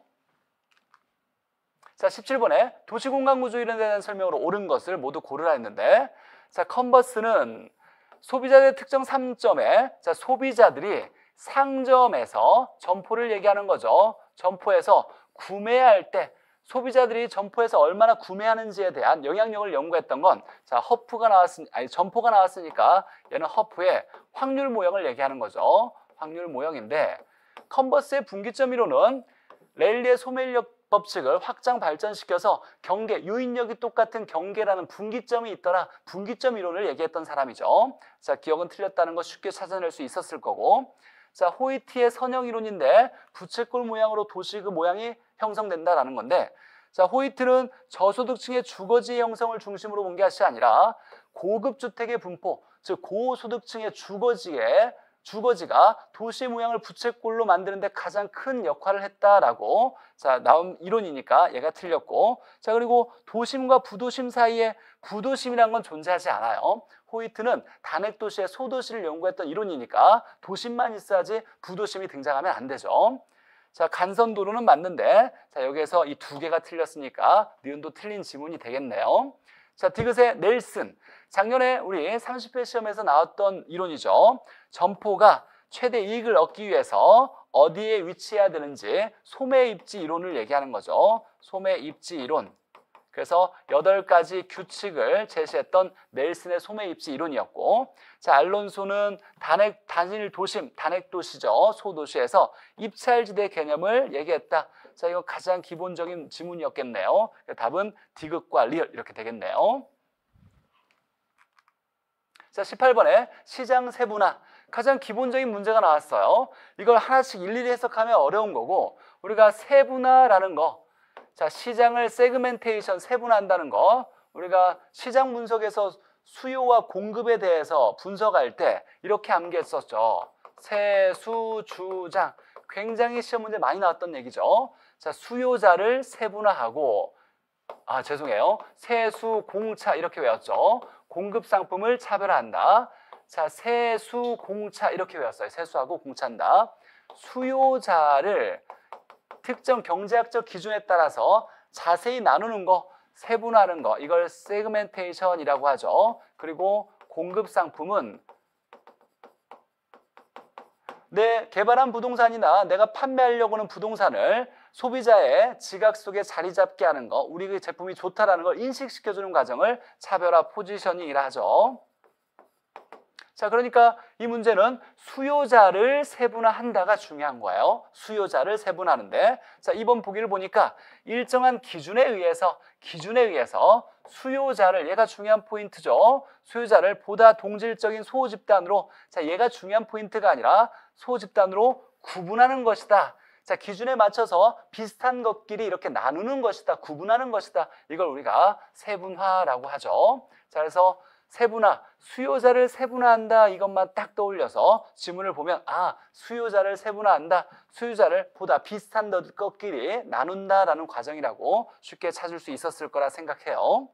자, 17번에 도시공간 구조 이런 데 대한 설명으로 옳은 것을 모두 고르라 했는데 자, 컨버스는 소비자들의 특정 3점에 자, 소비자들이 상점에서 점포를 얘기하는 거죠. 점포에서 구매할 때 소비자들이 점포에서 얼마나 구매하는지에 대한 영향력을 연구했던 건 자, 허프가 나왔으니 아니 점포가 나왔으니까 얘는 허프의 확률 모형을 얘기하는 거죠. 확률 모형인데 컨버스의 분기점 이론은 랠리의 소멸력 법칙을 확장 발전시켜서 경계, 유인력이 똑같은 경계라는 분기점이 있더라. 분기점 이론을 얘기했던 사람이죠. 자, 기억은 틀렸다는 거 쉽게 찾아낼 수 있었을 거고 자, 호이티의 선형 이론인데 부채꼴 모양으로 도시 그 모양이 형성된다라는 건데 자, 호이트는 저소득층의 주거지 형성을 중심으로 본 것이 아니라 고급 주택의 분포, 즉 고소득층의 주거지의 주거지가 도시 모양을 부채꼴로 만드는데 가장 큰 역할을 했다라고 자 나온 이론이니까 얘가 틀렸고 자 그리고 도심과 부도심 사이에 부도심이란 건 존재하지 않아요. 호이트는 단핵 도시의 소도시를 연구했던 이론이니까 도심만 있어야지 부도심이 등장하면 안 되죠. 자 간선도로는 맞는데 자 여기에서 이 두 개가 틀렸으니까 니은도 틀린 지문이 되겠네요. 자 디귿의 넬슨 작년에 우리 30회 시험에서 나왔던 이론이죠. 점포가 최대 이익을 얻기 위해서 어디에 위치해야 되는지 소매 입지 이론을 얘기하는 거죠. 소매 입지 이론. 그래서 여덟 가지 규칙을 제시했던 넬슨의 소매 입지 이론이었고 자 알론소는 단핵 단일 도심 단핵 도시죠 소도시에서 입찰지대 개념을 얘기했다 자 이거 가장 기본적인 지문이었겠네요 답은 디귿과 리얼 이렇게 되겠네요 자, 18번에 시장 세분화. 가장 기본적인 문제가 나왔어요. 이걸 하나씩 일일이 해석하면 어려운 거고 우리가 세분화라는 거, 자 시장을 세그멘테이션 세분화한다는 거 우리가 시장 분석에서 수요와 공급에 대해서 분석할 때 이렇게 암기했었죠. 세수주장 굉장히 시험 문제 많이 나왔던 얘기죠. 자 수요자를 세분화하고 아 죄송해요. 세수공차 이렇게 외웠죠. 공급 상품을 차별한다 자, 세수, 공차 이렇게 외웠어요. 세수하고 공차한다. 수요자를 특정 경제학적 기준에 따라서 자세히 나누는 거, 세분하는거 이걸 세그멘테이션이라고 하죠. 그리고 공급 상품은 내 개발한 부동산이나 내가 판매하려고 하는 부동산을 소비자의 지각 속에 자리 잡게 하는 거, 우리 그 제품이 좋다라는 걸 인식시켜주는 과정을 차별화 포지셔닝이라 하죠. 자, 그러니까 이 문제는 수요자를 세분화한다가 중요한 거예요. 수요자를 세분화하는데 자, 이번 보기를 보니까 일정한 기준에 의해서 기준에 의해서 수요자를 얘가 중요한 포인트죠. 수요자를 보다 동질적인 소호 집단으로 자, 얘가 중요한 포인트가 아니라 소호 집단으로 구분하는 것이다. 자, 기준에 맞춰서 비슷한 것끼리 이렇게 나누는 것이다, 구분하는 것이다. 이걸 우리가 세분화라고 하죠. 자, 그래서 세분화, 수요자를 세분화한다 이것만 딱 떠올려서 지문을 보면 아, 수요자를 세분화한다, 수요자를 보다 비슷한 것끼리 나눈다라는 과정이라고 쉽게 찾을 수 있었을 거라 생각해요.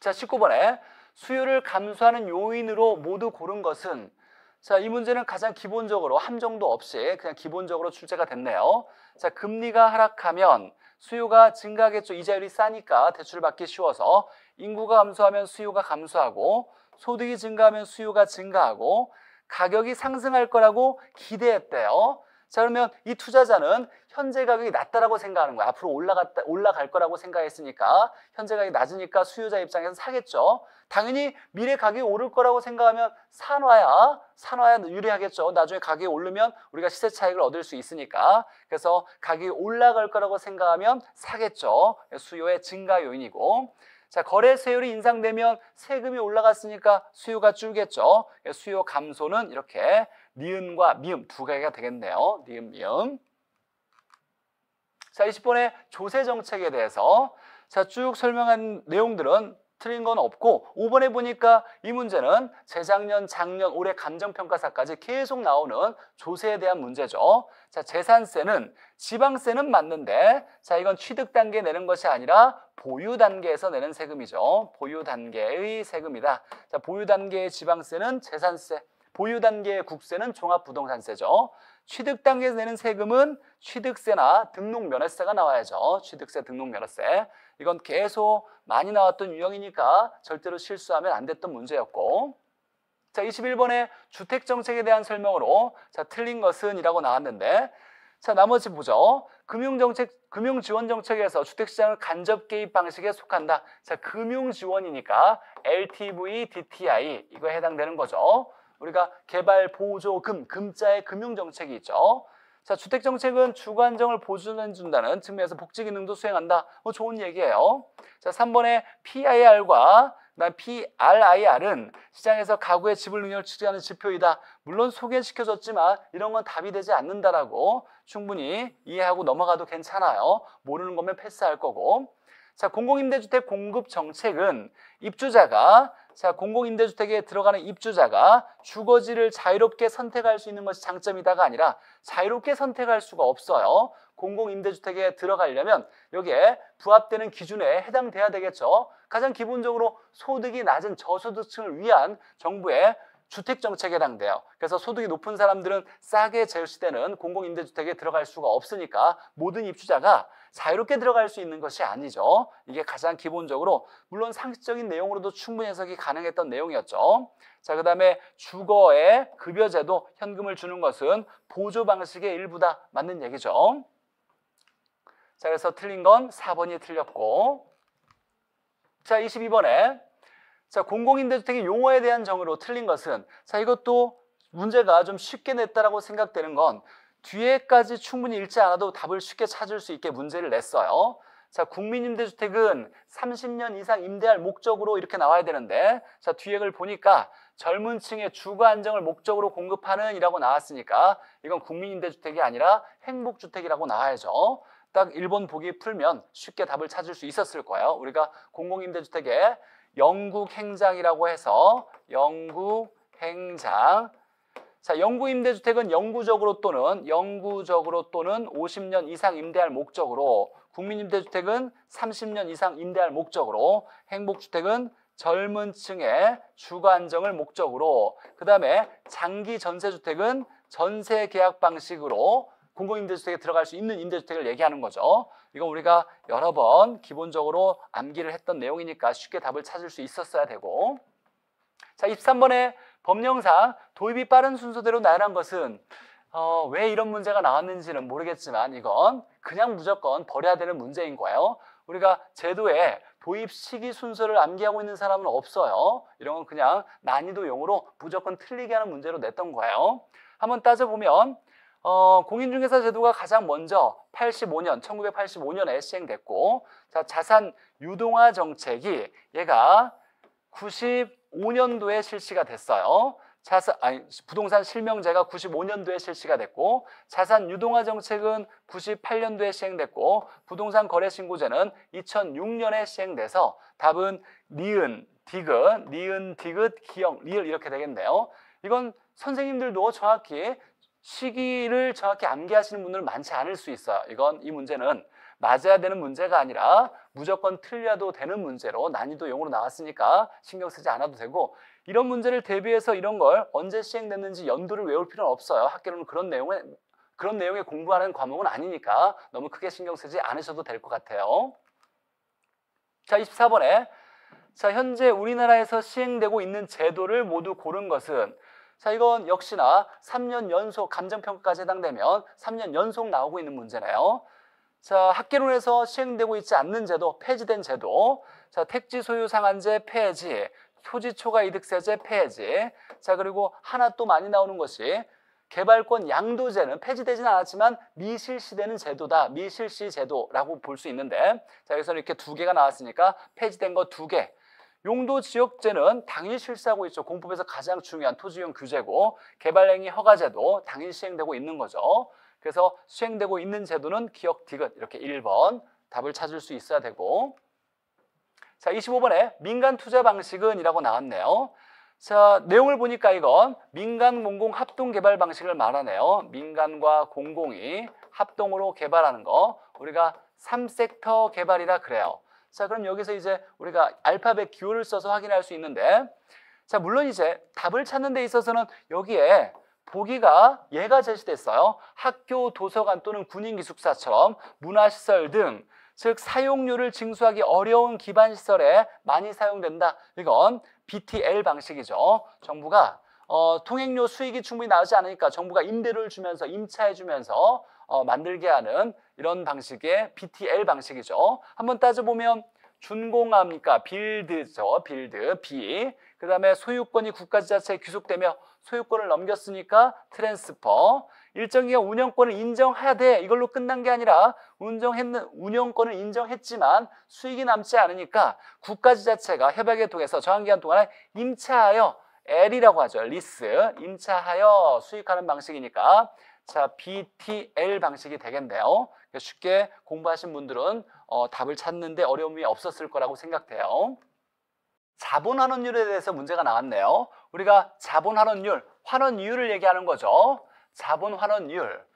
자, 19번에 수요를 감소하는 요인으로 모두 고른 것은 자, 이 문제는 가장 기본적으로 함정도 없이 그냥 기본적으로 출제가 됐네요. 자, 금리가 하락하면 수요가 증가하겠죠. 이자율이 싸니까 대출 을 받기 쉬워서 인구가 감소하면 수요가 감소하고 소득이 증가하면 수요가 증가하고 가격이 상승할 거라고 기대했대요. 자 그러면 이 투자자는 현재 가격이 낮다라고 생각하는 거야. 앞으로 올라갔다 올라갈 거라고 생각했으니까 현재 가격이 낮으니까 수요자 입장에서 사겠죠. 당연히 미래 가격이 오를 거라고 생각하면 산화야 산화야 유리하겠죠. 나중에 가격이 오르면 우리가 시세 차익을 얻을 수 있으니까 그래서 가격이 올라갈 거라고 생각하면 사겠죠. 수요의 증가 요인이고. 자, 거래세율이 인상되면 세금이 올라갔으니까 수요가 줄겠죠. 수요 감소는 이렇게 니은과 미음 두 개가 되겠네요. 니은, 미음. 자, 20번의 조세 정책에 대해서 자, 쭉 설명한 내용들은 틀린 건 없고 5번에 보니까 이 문제는 재작년, 작년, 올해 감정평가사까지 계속 나오는 조세에 대한 문제죠. 자, 재산세는 지방세는 맞는데 자, 이건 취득 단계 내는 것이 아니라 보유 단계에서 내는 세금이죠. 보유 단계의 세금이다. 자, 보유 단계의 지방세는 재산세, 보유 단계의 국세는 종합부동산세죠. 취득 단계에서 내는 세금은 취득세나 등록면허세가 나와야죠. 취득세, 등록면허세. 이건 계속 많이 나왔던 유형이니까 절대로 실수하면 안 됐던 문제였고 자 21번에 주택정책에 대한 설명으로 자 틀린 것은 이라고 나왔는데 자 나머지 보죠. 금융정책, 금융지원정책에서 주택시장을 간접 개입 방식에 속한다. 자 금융지원이니까 LTV, DTI 이거에 해당되는 거죠. 우리가 개발 보조금, 금자의 금융 정책이 있죠. 자, 주택 정책은 주관정을 보존해 준다는 측면에서 복지 기능도 수행한다. 뭐 좋은 얘기예요. 자, 3번에 PIR과 난 PRIR은 시장에서 가구의 지불 능력을 측정하는 지표이다. 물론 소개시켜줬지만 이런 건 답이 되지 않는다라고 충분히 이해하고 넘어가도 괜찮아요. 모르는 거면 패스할 거고. 자, 공공임대주택 공급 정책은 입주자가 자, 공공임대주택에 들어가는 입주자가 주거지를 자유롭게 선택할 수 있는 것이 장점이다가 아니라 자유롭게 선택할 수가 없어요. 공공임대주택에 들어가려면 여기에 부합되는 기준에 해당돼야 되겠죠. 가장 기본적으로 소득이 낮은 저소득층을 위한 정부의 주택 정책에 해당돼요. 그래서 소득이 높은 사람들은 싸게 제시되는 공공임대주택에 들어갈 수가 없으니까 모든 입주자가 자유롭게 들어갈 수 있는 것이 아니죠. 이게 가장 기본적으로 물론 상식적인 내용으로도 충분히 해석이 가능했던 내용이었죠. 자, 그 다음에 주거에 급여제도 현금을 주는 것은 보조 방식의 일부다 맞는 얘기죠. 자, 그래서 틀린 건 4번이 틀렸고 자, 22번에 자, 공공임대주택의 용어에 대한 정의로 틀린 것은 자, 이것도 문제가 좀 쉽게 냈다라고 생각되는 건 뒤에까지 충분히 읽지 않아도 답을 쉽게 찾을 수 있게 문제를 냈어요. 자, 국민임대주택은 30년 이상 임대할 목적으로 이렇게 나와야 되는데 자, 뒤액을 보니까 젊은 층의 주거 안정을 목적으로 공급하는 이라고 나왔으니까 이건 국민임대주택이 아니라 행복주택이라고 나와야죠. 딱 1번 보기 풀면 쉽게 답을 찾을 수 있었을 거예요. 우리가 공공임대주택에 영국행장이라고 해서 영국행장 자, 영구 임대주택은 영구적으로 또는 영구적으로 또는 50년 이상 임대할 목적으로 국민 임대주택은 30년 이상 임대할 목적으로 행복주택은 젊은 층의 주거 안정을 목적으로 그다음에 장기 전세주택은 전세 계약 방식으로 공공임대주택에 들어갈 수 있는 임대주택을 얘기하는 거죠. 이건 우리가 여러 번 기본적으로 암기를 했던 내용이니까 쉽게 답을 찾을 수 있었어야 되고 자, 23번에 법령상 도입이 빠른 순서대로 나열한 것은 어, 왜 이런 문제가 나왔는지는 모르겠지만 이건 그냥 무조건 버려야 되는 문제인 거예요. 우리가 제도에 도입 시기 순서를 암기하고 있는 사람은 없어요. 이런 건 그냥 난이도용으로 무조건 틀리게 하는 문제로 냈던 거예요. 한번 따져보면 어, 공인중개사 제도가 가장 먼저 85년, 1985년에 시행됐고 자, 자산 유동화 정책이 얘가 90 95년도에 실시가 됐어요. 자산, 아니, 부동산 실명제가 95년도에 실시가 됐고 자산 유동화 정책은 98년도에 시행됐고 부동산 거래 신고제는 2006년에 시행돼서 답은 니은, 디귿, 니은, 디귿, 기억, 리을 이렇게 되겠네요. 이건 선생님들도 정확히 시기를 정확히 암기하시는 분들 많지 않을 수 있어요. 이건 이 문제는 맞아야 되는 문제가 아니라 무조건 틀려도 되는 문제로 난이도 용으로 나왔으니까 신경 쓰지 않아도 되고 이런 문제를 대비해서 이런 걸 언제 시행됐는지 연도를 외울 필요는 없어요. 학교는 그런 내용에 그런 내용에 공부하는 과목은 아니니까 너무 크게 신경 쓰지 않으셔도 될 것 같아요. 자, 24번에 자, 현재 우리나라에서 시행되고 있는 제도를 모두 고른 것은 자, 이건 역시나 3년 연속 감정평가까지 해당되면 3년 연속 나오고 있는 문제네요. 자, 학계론에서 시행되고 있지 않는 제도, 폐지된 제도. 자, 택지 소유 상한제 폐지, 토지 초과 이득세제 폐지. 자, 그리고 하나 또 많이 나오는 것이 개발권 양도제는 폐지되진 않았지만 미실시되는 제도다. 미실시 제도라고 볼 수 있는데 자, 여기서 이렇게 두 개가 나왔으니까 폐지된 거 두 개. 용도 지역제는 당일 실시하고 있죠. 공법에서 가장 중요한 토지용 규제고 개발행위 허가제도 당일 시행되고 있는 거죠. 그래서 수행되고 있는 제도는 기억, 디귿 이렇게 1번 답을 찾을 수 있어야 되고 자 25번에 민간 투자 방식은 이라고 나왔네요 자 내용을 보니까 이건 민간 공공 합동 개발 방식을 말하네요 민간과 공공이 합동으로 개발하는 거 우리가 3섹터 개발이라 그래요 자 그럼 여기서 이제 우리가 알파벳 기호를 써서 확인할 수 있는데 자 물론 이제 답을 찾는 데 있어서는 여기에 보기가 얘가 제시됐어요. 학교, 도서관 또는 군인기숙사처럼 문화시설 등, 즉 사용료를 징수하기 어려운 기반시설에 많이 사용된다. 이건 BTL 방식이죠. 정부가 어, 통행료 수익이 충분히 나오지 않으니까 정부가 임대료를 주면서 임차해 주면서 어, 만들게 하는 이런 방식의 BTL 방식이죠. 한번 따져보면 준공합니까? 빌드죠. 빌드, B. 그 다음에 소유권이 국가지자체에 귀속되며 소유권을 넘겼으니까 트랜스퍼. 일정 기간 운영권을 인정해야돼 이걸로 끝난 게 아니라 운정했는 운영권을 인정했지만 수익이 남지 않으니까 국가지 자체가 협약을 통해서 저항 기간 동안에 임차하여 L이라고 하죠. 리스. 임차하여 수익하는 방식이니까 자, BTL 방식이 되겠네요. 그러니까 쉽게 공부하신 분들은 어, 답을 찾는데 어려움이 없었을 거라고 생각돼요. 자본 환원율에 대해서 문제가 나왔네요. 우리가 자본 환원율, 환원율을 이 얘기하는 거죠. 자본 환원율.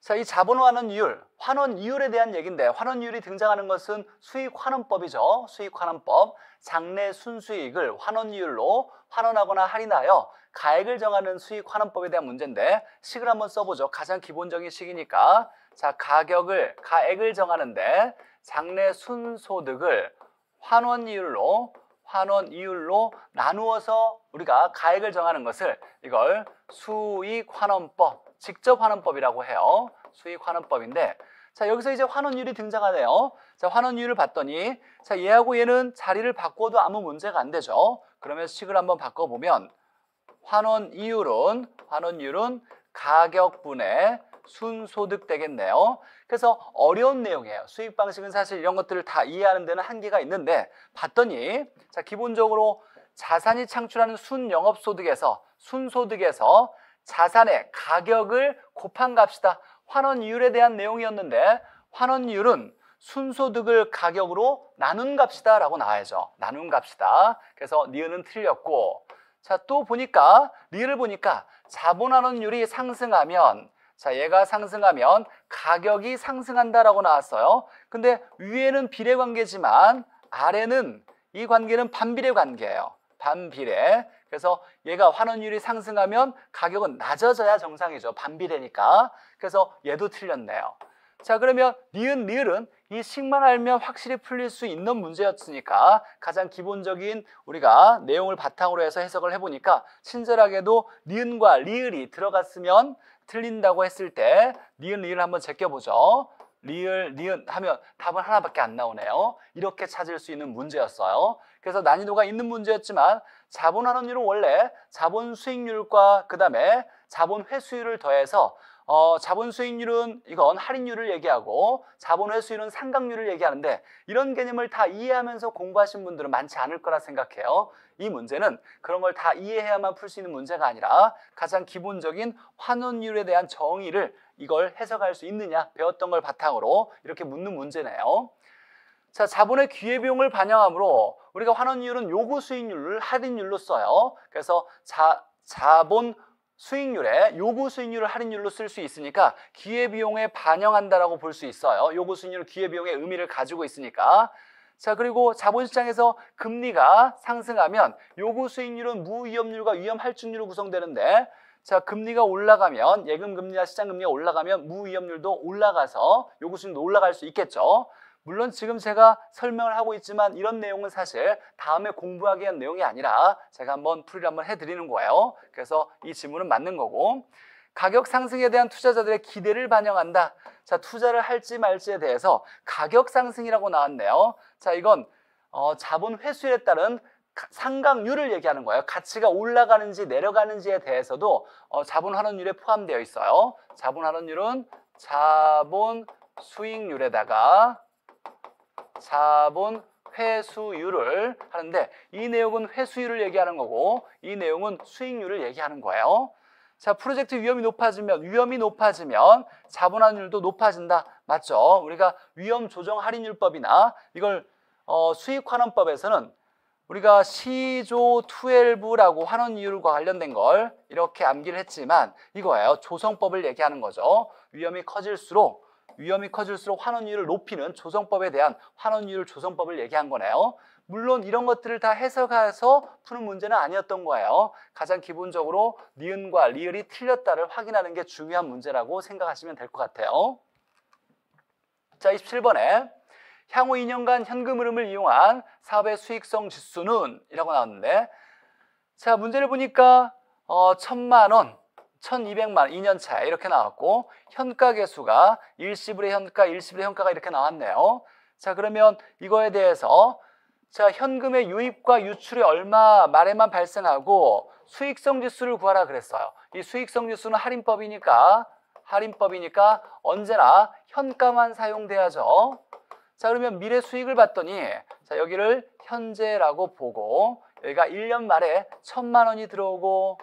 자, 이 자본 환원율, 이 환원율에 이 대한 얘기인데 환원율이 등장하는 것은 수익 환원법이죠. 수익 환원법. 장래 순수익을 환원율로 이 환원하거나 할인하여 가액을 정하는 수익 환원법에 대한 문제인데 식을 한번 써보죠. 가장 기본적인 식이니까. 자, 가격을, 가액을 정하는데 장래 순소득을 환원율로 이 환원 이율로 나누어서 우리가 가액을 정하는 것을 이걸 수익환원법, 직접환원법이라고 해요. 수익환원법인데 자 여기서 이제 환원율이 등장하네요. 자 환원율을 봤더니 자 얘하고 얘는 자리를 바꿔도 아무 문제가 안 되죠. 그러면 식을 한번 바꿔보면 환원이율은 환원율은 가격분의 순소득 되겠네요. 그래서 어려운 내용이에요. 수익 방식은 사실 이런 것들을 다 이해하는 데는 한계가 있는데 봤더니 자 기본적으로 자산이 창출하는 순영업소득에서 순소득에서 자산의 가격을 곱한 값이다. 환원율에 대한 내용이었는데 환원율은 순소득을 가격으로 나눈 값이다 라고 나와야죠. 나눈 값이다. 그래서 니은은 틀렸고 자 또 보니까 니을 보니까 자본환원율이 상승하면 자, 얘가 상승하면 가격이 상승한다라고 나왔어요. 근데 위에는 비례 관계지만 아래는 이 관계는 반비례 관계예요. 반비례. 그래서 얘가 환원율이 상승하면 가격은 낮아져야 정상이죠. 반비례니까. 그래서 얘도 틀렸네요. 자 그러면 니은 리을은 이 식만 알면 확실히 풀릴 수 있는 문제였으니까 가장 기본적인 우리가 내용을 바탕으로 해서 해석을 해보니까 친절하게도 니은과 리을이 들어갔으면 틀린다고 했을 때 니은 리을 한번 제껴보죠. 리을, 니은 하면 답은 하나밖에 안 나오네요. 이렇게 찾을 수 있는 문제였어요. 그래서 난이도가 있는 문제였지만 자본 환원율은 원래 자본 수익률과 그 다음에 자본 회수율을 더해서 어, 자본 수익률은 이건 할인율을 얘기하고 자본 회수율은 상각률을 얘기하는데 이런 개념을 다 이해하면서 공부하신 분들은 많지 않을 거라 생각해요. 이 문제는 그런 걸 다 이해해야만 풀 수 있는 문제가 아니라 가장 기본적인 환원율에 대한 정의를 이걸 해석할 수 있느냐 배웠던 걸 바탕으로 이렇게 묻는 문제네요. 자, 자본의 기회비용을 반영하므로 우리가 환원율은 요구 수익률을 할인율로 써요. 그래서 자, 자본 수익률에 요구 수익률을 할인율로 쓸 수 있으니까 기회비용에 반영한다라고 볼 수 있어요. 요구 수익률 기회비용의 의미를 가지고 있으니까. 자 그리고 자본시장에서 금리가 상승하면 요구 수익률은 무위험률과 위험할증률로 구성되는데 자 금리가 올라가면 예금금리와 시장금리가 올라가면 무위험률도 올라가서 요구 수익률도 올라갈 수 있겠죠. 물론 지금 제가 설명을 하고 있지만 이런 내용은 사실 다음에 공부하기 위한 내용이 아니라 제가 한번 풀이를 한번 해드리는 거예요. 그래서 이 질문은 맞는 거고 가격 상승에 대한 투자자들의 기대를 반영한다. 자, 투자를 할지 말지에 대해서 가격 상승이라고 나왔네요. 자, 이건 어, 자본 회수에 따른 상각률을 얘기하는 거예요. 가치가 올라가는지 내려가는지에 대해서도 어, 자본 환원율에 포함되어 있어요. 자본 환원율은 자본 수익률에다가 자본 회수율을 하는데 이 내용은 회수율을 얘기하는 거고 이 내용은 수익률을 얘기하는 거예요. 자, 프로젝트 위험이 높아지면 위험이 높아지면 자본 환율도 높아진다. 맞죠? 우리가 위험 조정 할인율법이나 이걸 어, 수익 환원법에서는 우리가 시조 투엘브라고 환원율과 관련된 걸 이렇게 암기를 했지만 이거예요. 조성법을 얘기하는 거죠. 위험이 커질수록 위험이 커질수록 환원율을 높이는 조정법에 대한 환원율 조정법을 얘기한 거네요. 물론 이런 것들을 다 해석해서 푸는 문제는 아니었던 거예요. 가장 기본적으로 니은과 리을이 틀렸다를 확인하는 게 중요한 문제라고 생각하시면 될 것 같아요. 자, 27번에 향후 2년간 현금 흐름을 이용한 사업의 수익성 지수는 이라고 나왔는데 자, 문제를 보니까 어, 천만 원 1200만 2년차 에 이렇게 나왔고 현가계수가 일시불의 현가, 일시불의 현가가 이렇게 나왔네요. 자 그러면 이거에 대해서 자 현금의 유입과 유출이 얼마 말에만 발생하고 수익성 지수를 구하라 그랬어요. 이 수익성 지수는 할인법이니까 할인법이니까 언제나 현가만 사용돼야죠. 자 그러면 미래 수익을 봤더니 자 여기를 현재라고 보고 여기가 1년 말에 천만 원이 들어오고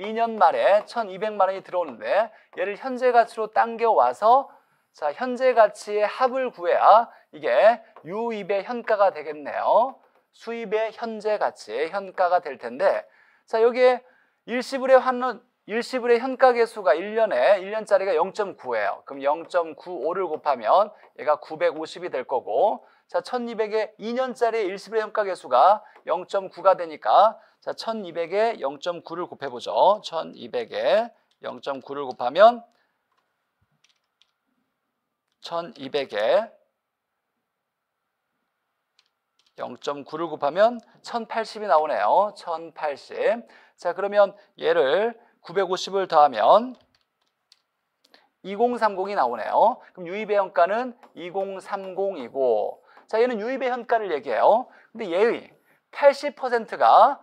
2년 말에 1200만 원이 들어오는데 얘를 현재 가치로 당겨와서 자 현재 가치의 합을 구해야 이게 유입의 현가가 되겠네요. 수입의 현재 가치의 현가가 될 텐데 자 여기에 일시불의 환원 일시불의 현가 개수가 1년에 1년짜리가 0.9예요. 그럼 0.95를 곱하면 얘가 950이 될 거고 자 1200에 2년짜리 일시불의 현가 개수가 0.9가 되니까 자, 1200에 0.9를 곱해보죠. 1200에 0.9를 곱하면 1200에 0.9를 곱하면 1080이 나오네요. 1080. 자, 그러면 얘를 950을 더하면 2030이 나오네요. 그럼 유입의 현가는 2030이고 자, 얘는 유입의 현가를 얘기해요. 근데 얘의 80%가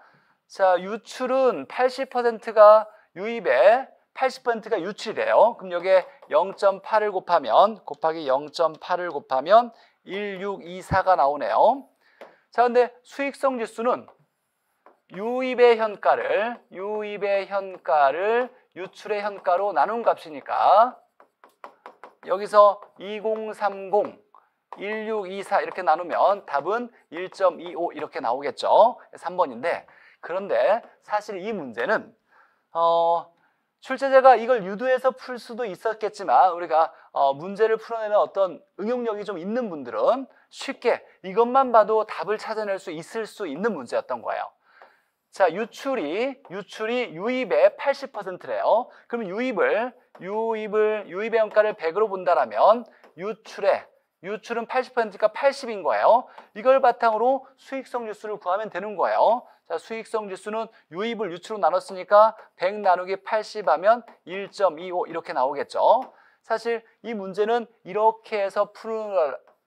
자, 유출은 80%가 유입에 80%가 유출이래요. 그럼 여기에 0.8을 곱하면 곱하기 0.8을 곱하면 1624가 나오네요. 자, 근데 수익성 지수는 유입의 현가를 유입의 현가를 유출의 현가로 나눈 값이니까 여기서 2030 1624 이렇게 나누면 답은 1.25 이렇게 나오겠죠. 3번인데 그런데 사실 이 문제는 어, 출제자가 이걸 유도해서 풀 수도 있었겠지만 우리가 어, 문제를 풀어내는 어떤 응용력이 좀 있는 분들은 쉽게 이것만 봐도 답을 찾아낼 수 있을 수 있는 문제였던 거예요. 자, 유출이 유출이 유입의 80%래요. 그럼 유입을 유입을 유입의 원가를 100으로 본다라면 유출의 유출은 80%니까 80인 거예요. 이걸 바탕으로 수익성 유수를 구하면 되는 거예요. 자, 수익성 지수는 유입을 유출로 나눴으니까 100 나누기 80 하면 1.25 이렇게 나오겠죠. 사실 이 문제는 이렇게 해서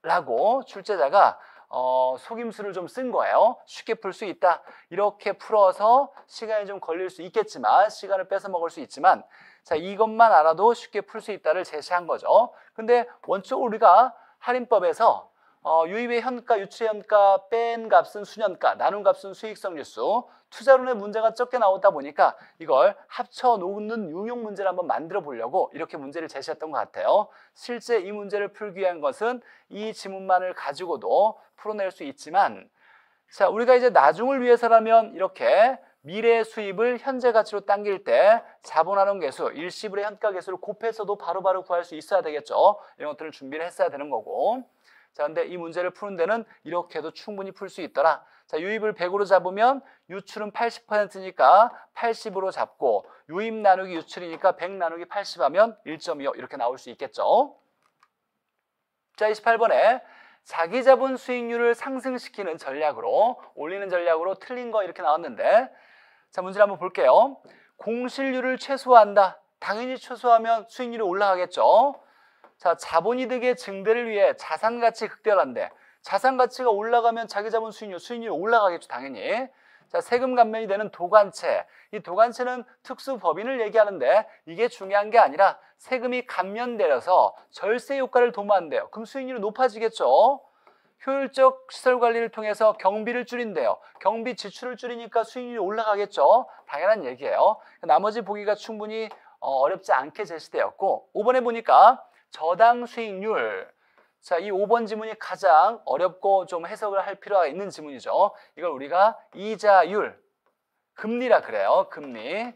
풀으라고 출제자가 어, 속임수를 좀 쓴 거예요. 쉽게 풀 수 있다. 이렇게 풀어서 시간이 좀 걸릴 수 있겠지만 시간을 뺏어 먹을 수 있지만 자 이것만 알아도 쉽게 풀 수 있다를 제시한 거죠. 근데 원칙 우리가 할인법에서 어, 유입의 현가, 유출의 현가, 뺀 값은 수년가 나눈 값은 수익성 지수, 투자론의 문제가 적게 나오다 보니까 이걸 합쳐놓는 유용 문제를 한번 만들어 보려고 이렇게 문제를 제시했던 것 같아요. 실제 이 문제를 풀기 위한 것은 이 지문만을 가지고도 풀어낼 수 있지만 자 우리가 이제 나중을 위해서라면 이렇게 미래 수입을 현재 가치로 당길 때 자본화론 개수 일시불의 현가 개수를 곱해서도 바로바로 바로 구할 수 있어야 되겠죠. 이런 것들을 준비를 했어야 되는 거고 자, 근데 이 문제를 푸는 데는 이렇게도 충분히 풀 수 있더라. 자, 유입을 100으로 잡으면 유출은 80%니까 80으로 잡고 유입 나누기 유출이니까 100 나누기 80 하면 1.25 이렇게 나올 수 있겠죠. 자, 28번에 자기 자본 수익률을 상승시키는 전략으로 올리는 전략으로 틀린 거 이렇게 나왔는데 자, 문제를 한번 볼게요. 공실률을 최소화한다. 당연히 최소화하면 수익률이 올라가겠죠. 자, 자본이득의 증대를 위해 자산가치 극대화한데 자산가치가 올라가면 자기 자본 수익률, 수익률이 올라가겠죠, 당연히. 자, 세금 감면이 되는 도관체. 이 도관체는 특수 법인을 얘기하는데 이게 중요한 게 아니라 세금이 감면되어서 절세 효과를 도모한대요. 그럼 수익률이 높아지겠죠? 효율적 시설 관리를 통해서 경비를 줄인대요. 경비 지출을 줄이니까 수익률이 올라가겠죠? 당연한 얘기예요. 나머지 보기가 충분히 어, 어렵지 않게 제시되었고 5번에 보니까 저당 수익률. 자, 이 5번 지문이 가장 어렵고 좀 해석을 할 필요가 있는 지문이죠. 이걸 우리가 이자율, 금리라 그래요. 금리.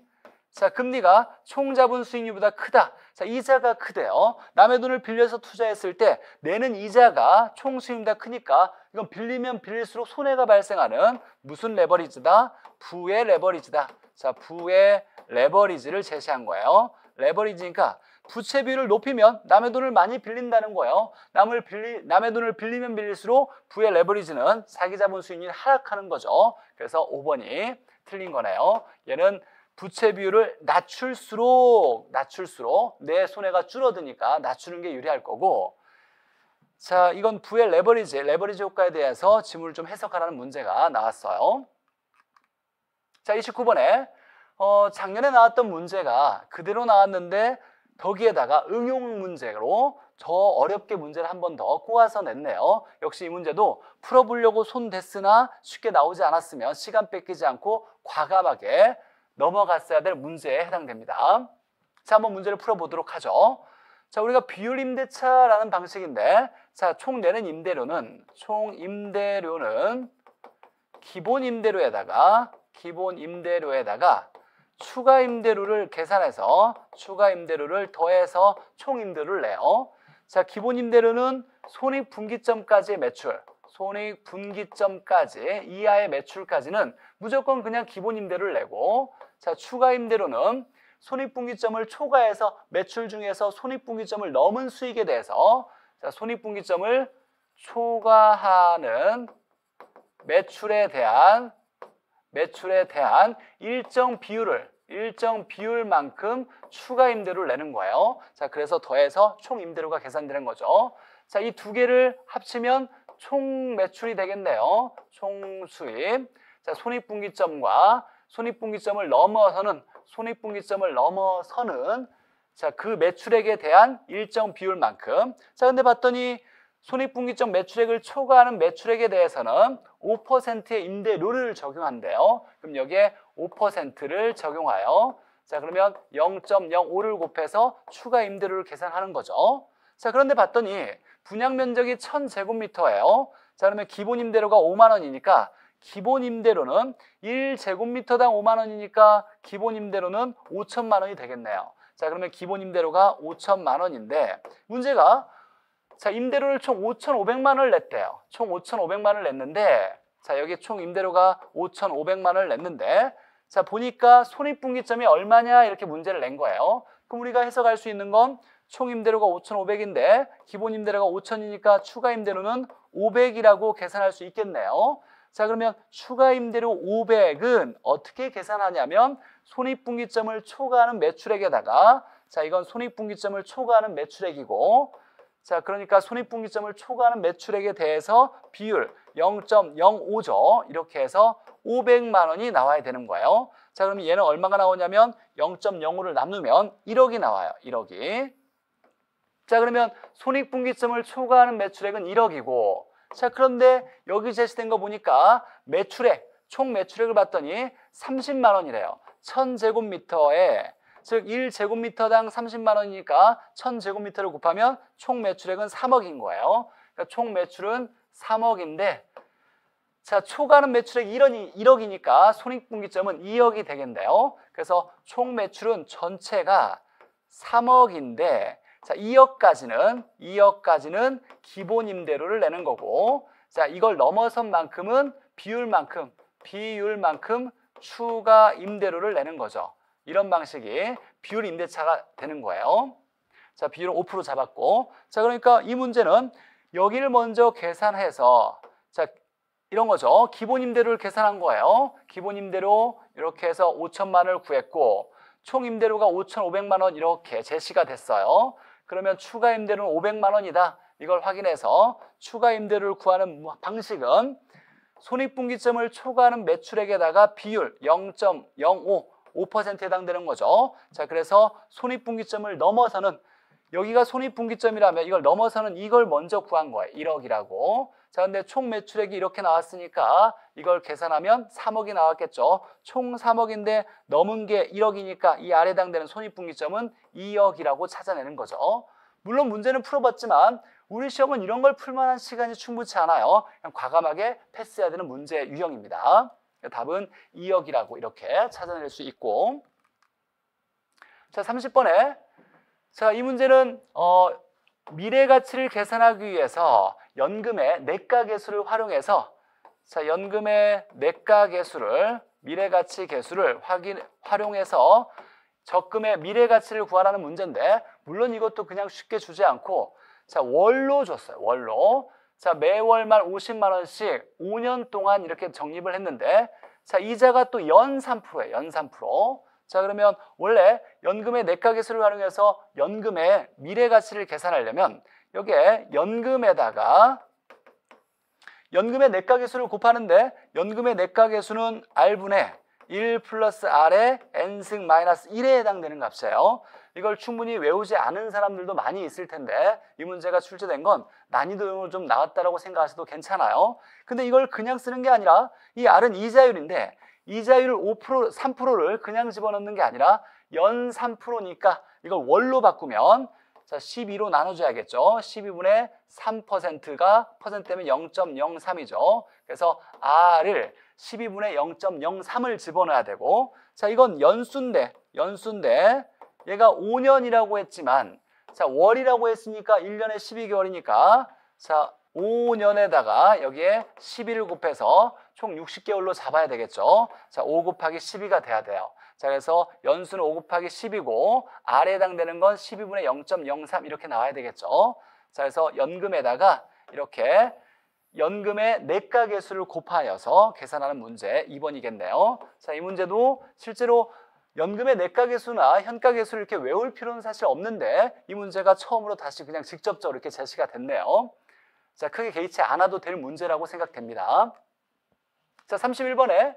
자, 금리가 총자본 수익률보다 크다. 자, 이자가 크대요. 남의 돈을 빌려서 투자했을 때 내는 이자가 총 수익률보다 크니까 이건 빌리면 빌릴수록 손해가 발생하는 무슨 레버리지다? 부의 레버리지다. 자, 부의 레버리지를 제시한 거예요. 레버리지니까 부채비율을 높이면 남의 돈을 많이 빌린다는 거예요. 남을 빌리, 남의 돈을 빌리면 빌릴수록 부의 레버리지는 사기자본 수익률이 하락하는 거죠. 그래서 5번이 틀린 거네요. 얘는 부채 비율을 낮출수록 낮출수록 내 손해가 줄어드니까 낮추는 게 유리할 거고 자 이건 부의 레버리지 레버리지 효과에 대해서 지문을 좀 해석하라는 문제가 나왔어요 자 29번에 어, 작년에 나왔던 문제가 그대로 나왔는데 거기에다가 응용 문제로 저 어렵게 문제를 한 번 더 꼬아서 냈네요. 역시 이 문제도 풀어보려고 손 댔으나 쉽게 나오지 않았으면 시간 뺏기지 않고 과감하게 넘어갔어야 될 문제에 해당됩니다. 자, 한 번 문제를 풀어보도록 하죠. 자, 우리가 비율 임대차라는 방식인데 자, 총 내는 임대료는 총 임대료는 기본 임대료에다가 기본 임대료에다가 추가 임대료를 계산해서 추가 임대료를 더해서 총 임대료를 내요. 자, 기본 임대료는 손익 분기점까지의 매출, 손익 분기점까지 이하의 매출까지는 무조건 그냥 기본 임대료를 내고 자, 추가 임대료는 손익 분기점을 초과해서 매출 중에서 손익 분기점을 넘은 수익에 대해서 자, 손익 분기점을 초과하는 매출에 대한 매출에 대한 일정 비율을 일정 비율만큼 추가 임대료를 내는 거예요. 자, 그래서 더해서 총 임대료가 계산되는 거죠. 자, 이 두 개를 합치면 총 매출이 되겠네요. 총 수입. 자, 손익분기점과 손익분기점을 넘어서는 손익분기점을 넘어서는 자, 그 매출액에 대한 일정 비율만큼. 자, 근데 봤더니 손익분기점 매출액을 초과하는 매출액에 대해서는 5%의 임대료를 적용한대요. 그럼 여기에 5%를 적용하여 자 그러면 0.05를 곱해서 추가 임대료를 계산하는 거죠. 자 그런데 봤더니 분양 면적이 1000제곱미터예요. 자 그러면 기본 임대료가 5만 원이니까 기본 임대료는 1제곱미터당 5만 원이니까 기본 임대료는 5천만 원이 되겠네요. 자 그러면 기본 임대료가 5천만 원인데 문제가 자, 임대료를 총 5,500만 원을 냈대요. 총 5,500만 원을 냈는데 자, 여기 총 임대료가 5,500만 원을 냈는데 자, 보니까 손익분기점이 얼마냐 이렇게 문제를 낸 거예요. 그럼 우리가 해석할 수 있는 건 총 임대료가 5,500인데 기본 임대료가 5,000이니까 추가 임대료는 500이라고 계산할 수 있겠네요. 자, 그러면 추가 임대료 500은 어떻게 계산하냐면 손익분기점을 초과하는 매출액에다가 자, 이건 손익분기점을 초과하는 매출액이고 자, 그러니까 손익분기점을 초과하는 매출액에 대해서 비율 0.05죠. 이렇게 해서 500만 원이 나와야 되는 거예요. 자, 그럼 얘는 얼마가 나오냐면 0.05를 남누면 1억이 나와요. 1억이. 자, 그러면 손익분기점을 초과하는 매출액은 1억이고 자, 그런데 여기 제시된 거 보니까 매출액, 총 매출액을 봤더니 30만 원이래요. 1000제곱미터에 즉 1제곱미터당 30만 원이니까 1000제곱미터를 곱하면 총 매출액은 3억인 거예요. 그러니까 총 매출은 3억인데 자, 초과는 매출액 1억이, 1억이니까 손익분기점은 2억이 되겠네요. 그래서 총 매출은 전체가 3억인데 자, 2억까지는 2억까지는 기본 임대료를 내는 거고 자, 이걸 넘어선 만큼은 비율만큼 비율만큼 추가 임대료를 내는 거죠. 이런 방식이 비율 임대차가 되는 거예요. 자, 비율은 5% 잡았고. 자, 그러니까 이 문제는 여기를 먼저 계산해서 자, 이런 거죠. 기본 임대료를 계산한 거예요. 기본 임대료 이렇게 해서 5천만 원을 구했고 총 임대료가 5,500만 원 이렇게 제시가 됐어요. 그러면 추가 임대료는 500만 원이다. 이걸 확인해서 추가 임대료를 구하는 방식은 손익분기점을 초과하는 매출액에다가 비율 0.05 5%에 해당되는 거죠. 자, 그래서 손익분기점을 넘어서는 여기가 손익분기점이라면 이걸 넘어서는 이걸 먼저 구한 거예요. 1억이라고. 자, 근데 총 매출액이 이렇게 나왔으니까 이걸 계산하면 3억이 나왔겠죠. 총 3억인데 넘은 게 1억이니까 이 아래 해당되는 손익분기점은 2억이라고 찾아내는 거죠. 물론 문제는 풀어봤지만 우리 시험은 이런 걸 풀만한 시간이 충분치 않아요. 그냥 과감하게 패스해야 되는 문제 유형입니다. 답은 2억이라고 이렇게 찾아낼 수 있고 자 30번에 자이 문제는 어, 미래 가치를 계산하기 위해서 연금의 내가 계수를 활용해서 자 연금의 내가 계수를 미래 가치 계수를 확인, 활용해서 적금의 미래 가치를 구하라는 문제인데 물론 이것도 그냥 쉽게 주지 않고 자 월로 줬어요. 월로 자, 매월 말 50만 원씩 5년 동안 이렇게 적립을 했는데 자, 이자가 또 연 3%예요. 연 3%. 자, 그러면 원래 연금의 내과계수를 활용해서 연금의 미래 가치를 계산하려면 여기에 연금에다가 연금의 내과계수를 곱하는데 연금의 내과계수는 R분의 1 플러스 R에 N승 마이너스 1에 해당되는 값이에요. 이걸 충분히 외우지 않은 사람들도 많이 있을 텐데 이 문제가 출제된 건 난이도용으로 좀 나왔다라고 생각하셔도 괜찮아요. 근데 이걸 그냥 쓰는 게 아니라 이 R은 이자율인데 이자율 5%, 3%를 그냥 집어넣는 게 아니라 연 3%니까 이걸 월로 바꾸면 자, 12로 나눠줘야겠죠. 12분의 3%가 퍼센트면 0.03이죠. 그래서 R을 12분의 0.03을 집어넣어야 되고 자, 이건 연수인데 연수인데 얘가 5년이라고 했지만 자, 월이라고 했으니까 1년에 12개월이니까 자, 5년에다가 여기에 1 1을 곱해서 총 60개월로 잡아야 되겠죠. 자, 5 곱하기 12가 돼야 돼요. 자, 그래서 연수는 5 곱하기 10이고 R에 해당되는 건 12분의 0.03 이렇게 나와야 되겠죠. 자, 그래서 연금에다가 이렇게 연금의 내가 개수를 곱하여서 계산하는 문제 2번이겠네요. 자, 이 문제도 실제로 연금의 내가 개수나 현가 개수를 이렇게 외울 필요는 사실 없는데 이 문제가 처음으로 다시 그냥 직접적으로 이렇게 제시가 됐네요. 자, 크게 개의치 않아도 될 문제라고 생각됩니다. 자, 31번에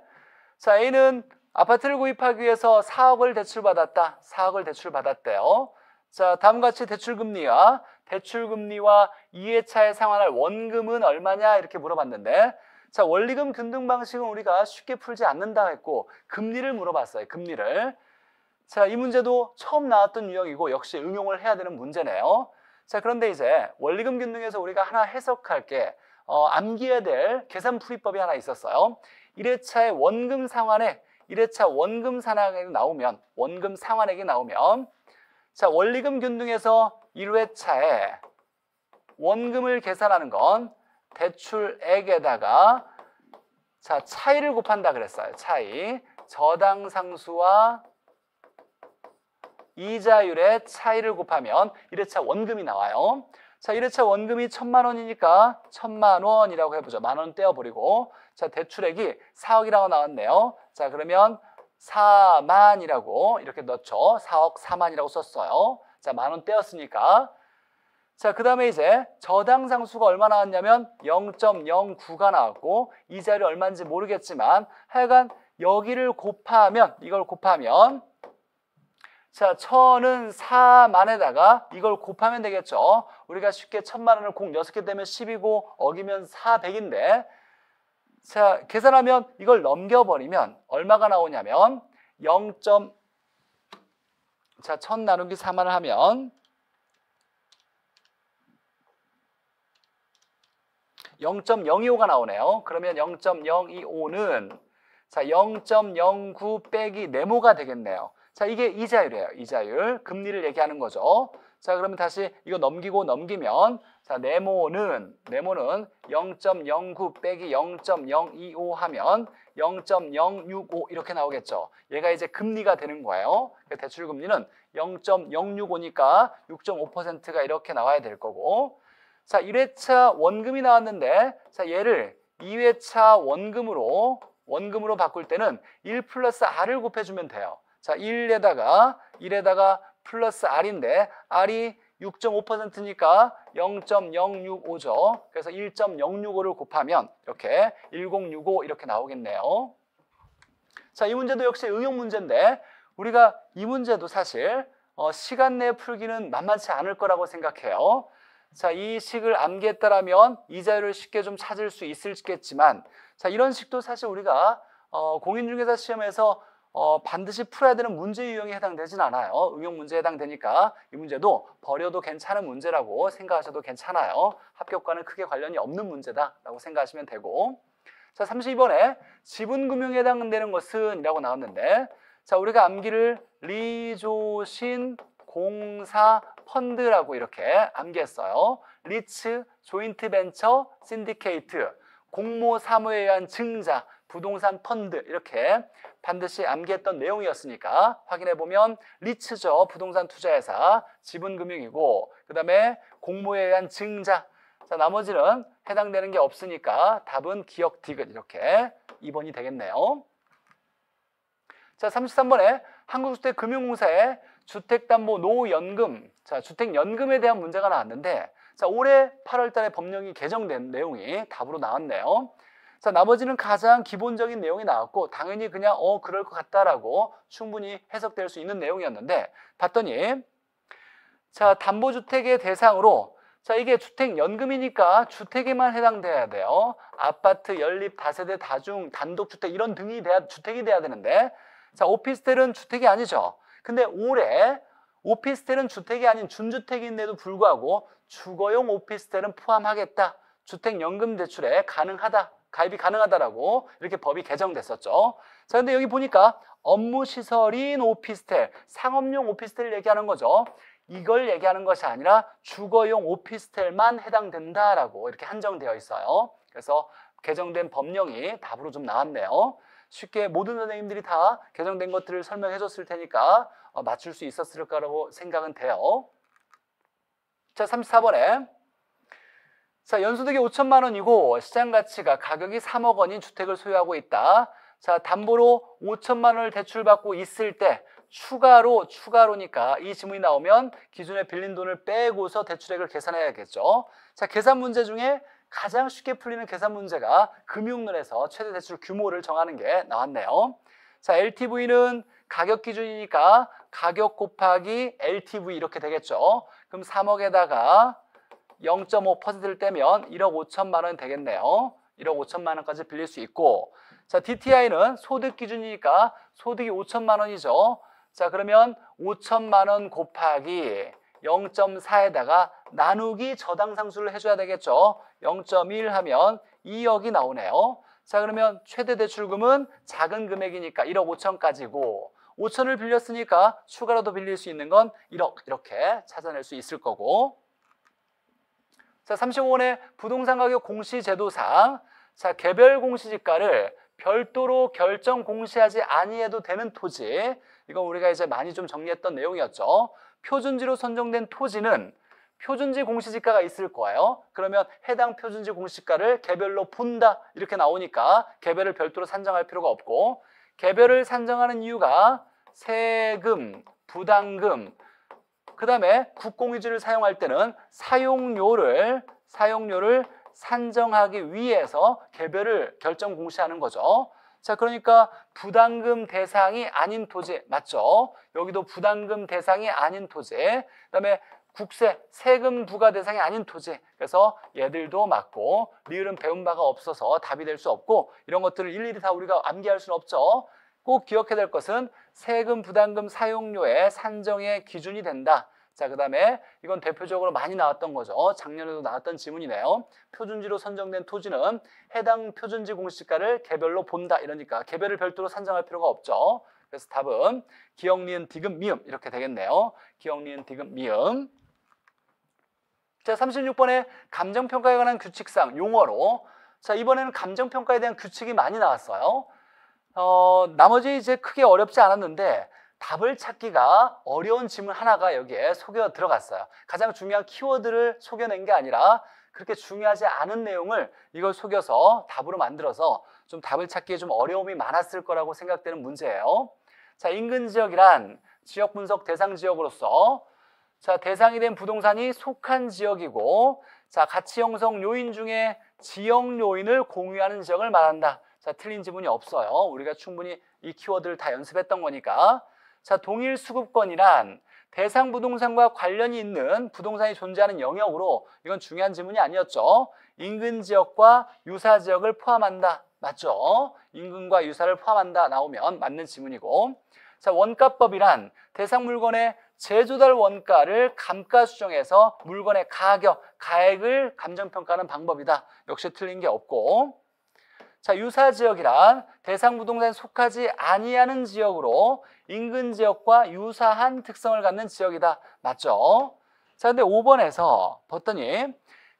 자, A는 아파트를 구입하기 위해서 4억을 대출받았다. 4억을 대출받았대요. 자, 다음과 같이 대출금리와 대출금리와 이회차에 상환할 원금은 얼마냐 이렇게 물어봤는데 자, 원리금 균등 방식은 우리가 쉽게 풀지 않는다 했고 금리를 물어봤어요. 금리를. 자, 이 문제도 처음 나왔던 유형이고 역시 응용을 해야 되는 문제네요. 자, 그런데 이제 원리금 균등에서 우리가 하나 해석할 게 어, 암기해야 될 계산 풀이법이 하나 있었어요. 1회차의 원금 상환에 1회차 원금 상환액 이 나오면 원금 상환액이 나오면 자 원리금 균등에서 1회차에 원금을 계산하는 건 대출액에다가 자 차이를 곱한다 그랬어요. 차이 저당 상수와 이자율의 차이를 곱하면 1회차 원금이 나와요. 자, 1회차 원금이 천만 원이니까 천만 원이라고 해보죠. 만 원 떼어버리고. 자, 대출액이 4억이라고 나왔네요. 자, 그러면 4만이라고 이렇게 넣죠. 4억 4만이라고 썼어요. 자, 만 원 떼었으니까. 자, 그 다음에 이제 저당 상수가 얼마 나왔냐면 0.09가 나왔고 이자율이 얼마인지 모르겠지만 하여간 여기를 곱하면 이걸 곱하면 자, 천은 4만에다가 이걸 곱하면 되겠죠. 우리가 쉽게 천만 원을 공 6개 되면 10이고 어기면 400인데 자, 계산하면 이걸 넘겨버리면 얼마가 나오냐면 0. 자, 1000 나누기 4만을 하면 0.025가 나오네요. 그러면 0.025는 자0.09 빼기 네모가 되겠네요. 자 이게 이자율이에요. 이자율 금리를 얘기하는 거죠. 자 그러면 다시 이거 넘기고 넘기면 자, 네모는 네모는 0.09 빼기 0.025 하면 0.065 이렇게 나오겠죠. 얘가 이제 금리가 되는 거예요. 대출 금리는 0.065니까 6.5%가 이렇게 나와야 될 거고. 자, 1회차 원금이 나왔는데 자, 얘를 2회차 원금으로 원금으로 바꿀 때는 1 플러스 R을 곱해 주면 돼요. 자, 1에다가 1에다가 플러스 R인데 R이 6.5%니까 0.065죠. 그래서 1.065를 곱하면 이렇게 1065 이렇게 나오겠네요. 자, 이 문제도 역시 응용 문제인데 우리가 이 문제도 사실 어, 시간 내에 풀기는 만만치 않을 거라고 생각해요. 자, 이 식을 암기했다라면 이 자료를 쉽게 좀 찾을 수 있을겠지만 자, 이런 식도 사실 우리가 어, 공인중개사 시험에서 어, 반드시 풀어야 되는 문제 유형에 해당되진 않아요. 응용 문제에 해당되니까 이 문제도 버려도 괜찮은 문제라고 생각하셔도 괜찮아요. 합격과는 크게 관련이 없는 문제다라고 생각하시면 되고 자 32번에 지분금융에 해당되는 것은 이라고 나왔는데 자 우리가 암기를 리조신 공사 펀드라고 이렇게 암기했어요. 리츠, 조인트 벤처, 신디케이트, 공모 사무에 의한 증자, 부동산 펀드 이렇게 반드시 암기했던 내용이었으니까 확인해 보면 리츠죠. 부동산 투자회사 지분금융이고 그 다음에 공모에 의한 증자 자 나머지는 해당되는 게 없으니까 답은 기억 디귿 이렇게 2번이 되겠네요. 자 33번에 한국주택금융공사의 주택담보 노후연금 자 주택연금에 대한 문제가 나왔는데 자 올해 8월 달에 법령이 개정된 내용이 답으로 나왔네요. 자, 나머지는 가장 기본적인 내용이 나왔고 당연히 그냥 어 그럴 것 같다라고 충분히 해석될 수 있는 내용이었는데 봤더니 자, 담보주택의 대상으로 자, 이게 주택연금이니까 주택에만 해당돼야 돼요. 아파트, 연립, 다세대, 다중, 단독주택 이런 등이 돼야, 주택이 돼야 되는데 자, 오피스텔은 주택이 아니죠. 근데 올해 오피스텔은 주택이 아닌 준주택인데도 불구하고 주거용 오피스텔은 포함하겠다. 주택연금 대출에 가능하다. 가입이 가능하다라고 이렇게 법이 개정됐었죠. 자, 근데 여기 보니까 업무 시설인 오피스텔, 상업용 오피스텔 을 얘기하는 거죠. 이걸 얘기하는 것이 아니라 주거용 오피스텔만 해당된다라고 이렇게 한정되어 있어요. 그래서 개정된 법령이 답으로 좀 나왔네요. 쉽게 모든 선생님들이 다 개정된 것들을 설명해 줬을 테니까 어, 맞출 수 있었을 까라고 생각은 돼요. 자, 34번에 자, 연소득이 5천만 원이고 시장 가치가 가격이 3억 원인 주택을 소유하고 있다. 자, 담보로 5천만 원을 대출받고 있을 때 추가로 추가로니까 이질문이 나오면 기존에 빌린 돈을 빼고서 대출액을 계산해야겠죠. 자, 계산 문제 중에 가장 쉽게 풀리는 계산 문제가 금융론에서 최대 대출 규모를 정하는 게 나왔네요. 자, LTV는 가격 기준이니까 가격 곱하기 LTV 이렇게 되겠죠. 그럼 3억에다가 0.5%를 떼면 1억 5천만 원 되겠네요. 1억 5천만 원까지 빌릴 수 있고 자 DTI는 소득 기준이니까 소득이 5천만 원이죠. 자 그러면 5천만 원 곱하기 0.4에다가 나누기 저당 상수를 해줘야 되겠죠. 0.1 하면 2억이 나오네요. 자 그러면 최대 대출금은 작은 금액이니까 1억 5천까지고 5천을 빌렸으니까 추가로 더 빌릴 수 있는 건 1억 이렇게 찾아낼 수 있을 거고 자, 35원의 부동산 가격 공시 제도상 자, 개별 공시지가를 별도로 결정 공시하지 아니해도 되는 토지 이건 우리가 이제 많이 좀 정리했던 내용이었죠. 표준지로 선정된 토지는 표준지 공시지가가 있을 거예요. 그러면 해당 표준지 공시가를 개별로 본다 이렇게 나오니까 개별을 별도로 산정할 필요가 없고 개별을 산정하는 이유가 세금, 부담금, 그 다음에 국공유지를 사용할 때는 사용료를 사용료를 산정하기 위해서 개별을 결정 공시하는 거죠. 자, 그러니까 부담금 대상이 아닌 토지 맞죠? 여기도 부담금 대상이 아닌 토지. 그다음에 국세, 세금 부과 대상이 아닌 토지. 그래서 얘들도 맞고 리을은 배운 바가 없어서 답이 될 수 없고 이런 것들을 일일이 다 우리가 암기할 수는 없죠. 꼭 기억해야 될 것은 세금 부담금 사용료의 산정의 기준이 된다. 자, 그 다음에 이건 대표적으로 많이 나왔던 거죠. 작년에도 나왔던 지문이네요. 표준지로 선정된 토지는 해당 표준지 공시가를 개별로 본다. 이러니까 개별을 별도로 산정할 필요가 없죠. 그래서 답은 기억, 니은, 디귿, 미음 이렇게 되겠네요. 기억, 니은, 디귿, 미음 자, 36번에 감정평가에 관한 규칙상 용어로 자, 이번에는 감정평가에 대한 규칙이 많이 나왔어요. 어, 나머지 이제 크게 어렵지 않았는데 답을 찾기가 어려운 질문 하나가 여기에 속여 들어갔어요. 가장 중요한 키워드를 속여낸 게 아니라 그렇게 중요하지 않은 내용을 이걸 속여서 답으로 만들어서 좀 답을 찾기에 좀 어려움이 많았을 거라고 생각되는 문제예요. 자, 인근 지역이란 지역 분석 대상 지역으로서 자, 대상이 된 부동산이 속한 지역이고 자, 가치 형성 요인 중에 지역 요인을 공유하는 지역을 말한다. 자, 틀린 지문이 없어요. 우리가 충분히 이 키워드를 다 연습했던 거니까. 자, 동일 수급권이란 대상 부동산과 관련이 있는 부동산이 존재하는 영역으로 이건 중요한 지문이 아니었죠. 인근 지역과 유사 지역을 포함한다. 맞죠? 인근과 유사를 포함한다 나오면 맞는 지문이고 자 원가법이란 대상 물건의 제조달 원가를 감가 수정해서 물건의 가격, 가액을 감정평가하는 방법이다. 역시 틀린 게 없고 자, 유사 지역이란 대상 부동산에 속하지 아니하는 지역으로 인근 지역과 유사한 특성을 갖는 지역이다. 맞죠? 자, 근데 5번에서 봤더니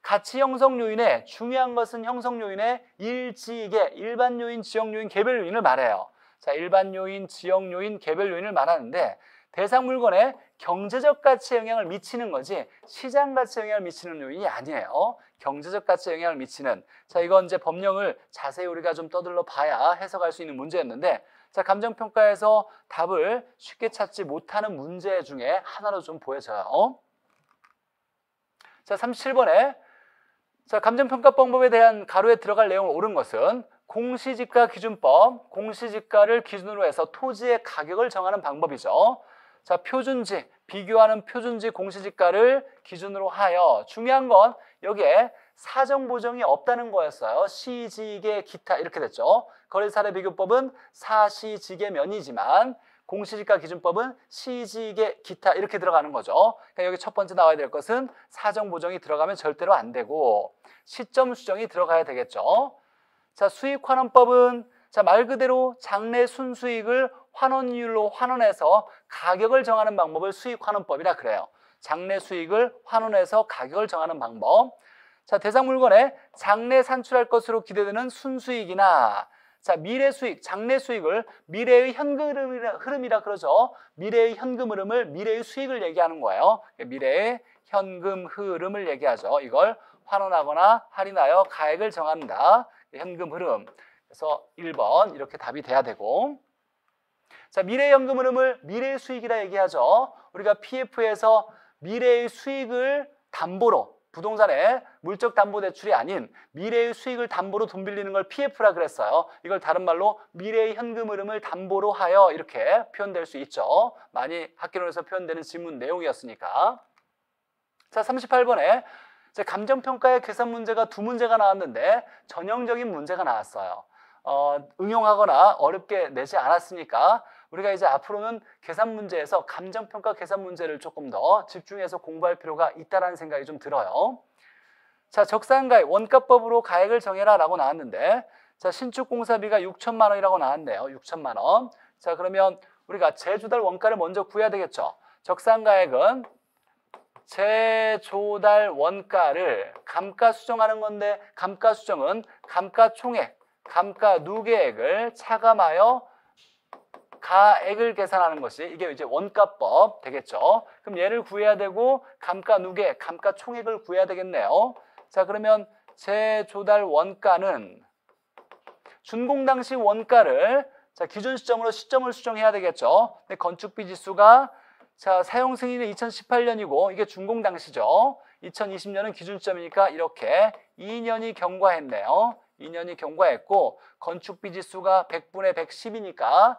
가치 형성 요인의 중요한 것은 형성 요인의 일지이게 일반 요인, 지역 요인, 개별 요인을 말해요. 자, 일반 요인, 지역 요인, 개별 요인을 말하는데 대상 물건에 경제적 가치 영향을 미치는 거지 시장 가치 영향을 미치는 요인이 아니에요. 경제적 가치 영향을 미치는 자 이건 이제 법령을 자세히 우리가 좀 떠들러 봐야 해석할 수 있는 문제였는데 자 감정평가에서 답을 쉽게 찾지 못하는 문제 중에 하나로 좀 보여져요. 자 37번에 자 감정평가법에 대한 가로에 들어갈 내용을 옳은 것은 공시지가 기준법, 공시지가를 기준으로 해서 토지의 가격을 정하는 방법이죠. 자, 표준지, 비교하는 표준지 공시지가를 기준으로 하여 중요한 건 여기에 사정 보정이 없다는 거였어요. 시지계 기타 이렇게 됐죠. 거래사례 비교법은 사시지계 면이지만 공시지가 기준법은 시지계 기타 이렇게 들어가는 거죠. 그러니까 여기 첫 번째 나와야 될 것은 사정 보정이 들어가면 절대로 안 되고 시점 수정이 들어가야 되겠죠. 자 수익환원법은 자 말 그대로 장래 순수익을 환원율로 환원해서 가격을 정하는 방법을 수익환원법이라 그래요. 장래 수익을 환원해서 가격을 정하는 방법. 자, 대상 물건에 장래 산출할 것으로 기대되는 순수익이나 자, 미래 수익, 장래 수익을 미래의 현금 흐름이라, 흐름이라 그러죠. 미래의 현금 흐름을 미래의 수익을 얘기하는 거예요. 미래의 현금 흐름을 얘기하죠. 이걸 환원하거나 할인하여 가액을 정한다. 현금 흐름. 그래서 1번 이렇게 답이 돼야 되고 자, 미래연금 흐름을 미래의 수익이라 얘기하죠. 우리가 PF에서 미래의 수익을 담보로 부동산에 물적 담보 대출이 아닌 미래의 수익을 담보로 돈 빌리는 걸 PF라 그랬어요. 이걸 다른 말로 미래의 현금 흐름을 담보로 하여 이렇게 표현될 수 있죠. 많이 학교론에서 표현되는 질문 내용이었으니까. 자, 38번에 감정평가의 계산 문제가 두 문제가 나왔는데 전형적인 문제가 나왔어요. 어, 응용하거나 어렵게 내지 않았으니까 우리가 이제 앞으로는 계산 문제에서 감정평가 계산 문제를 조금 더 집중해서 공부할 필요가 있다는 생각이 좀 들어요. 자, 적산가액, 원가법으로 가액을 정해라 라고 나왔는데 자, 신축공사비가 6천만 원이라고 나왔네요. 6천만 원. 자, 그러면 우리가 재조달 원가를 먼저 구해야 되겠죠. 적산가액은 재조달 원가를 감가수정하는 건데 감가수정은 감가총액, 감가누계액을 차감하여 가액을 계산하는 것이 이게 이제 원가법 되겠죠. 그럼 얘를 구해야 되고 감가 누계, 감가 총액을 구해야 되겠네요. 자 그러면 재조달 원가는 준공 당시 원가를 자 기준 시점으로 시점을 수정해야 되겠죠. 근데 건축비 지수가 자 사용 승인은 2018년이고 이게 준공 당시죠. 2020년은 기준 시점이니까 이렇게 2년이 경과했네요. 2년이 경과했고 건축비 지수가 100분의 110이니까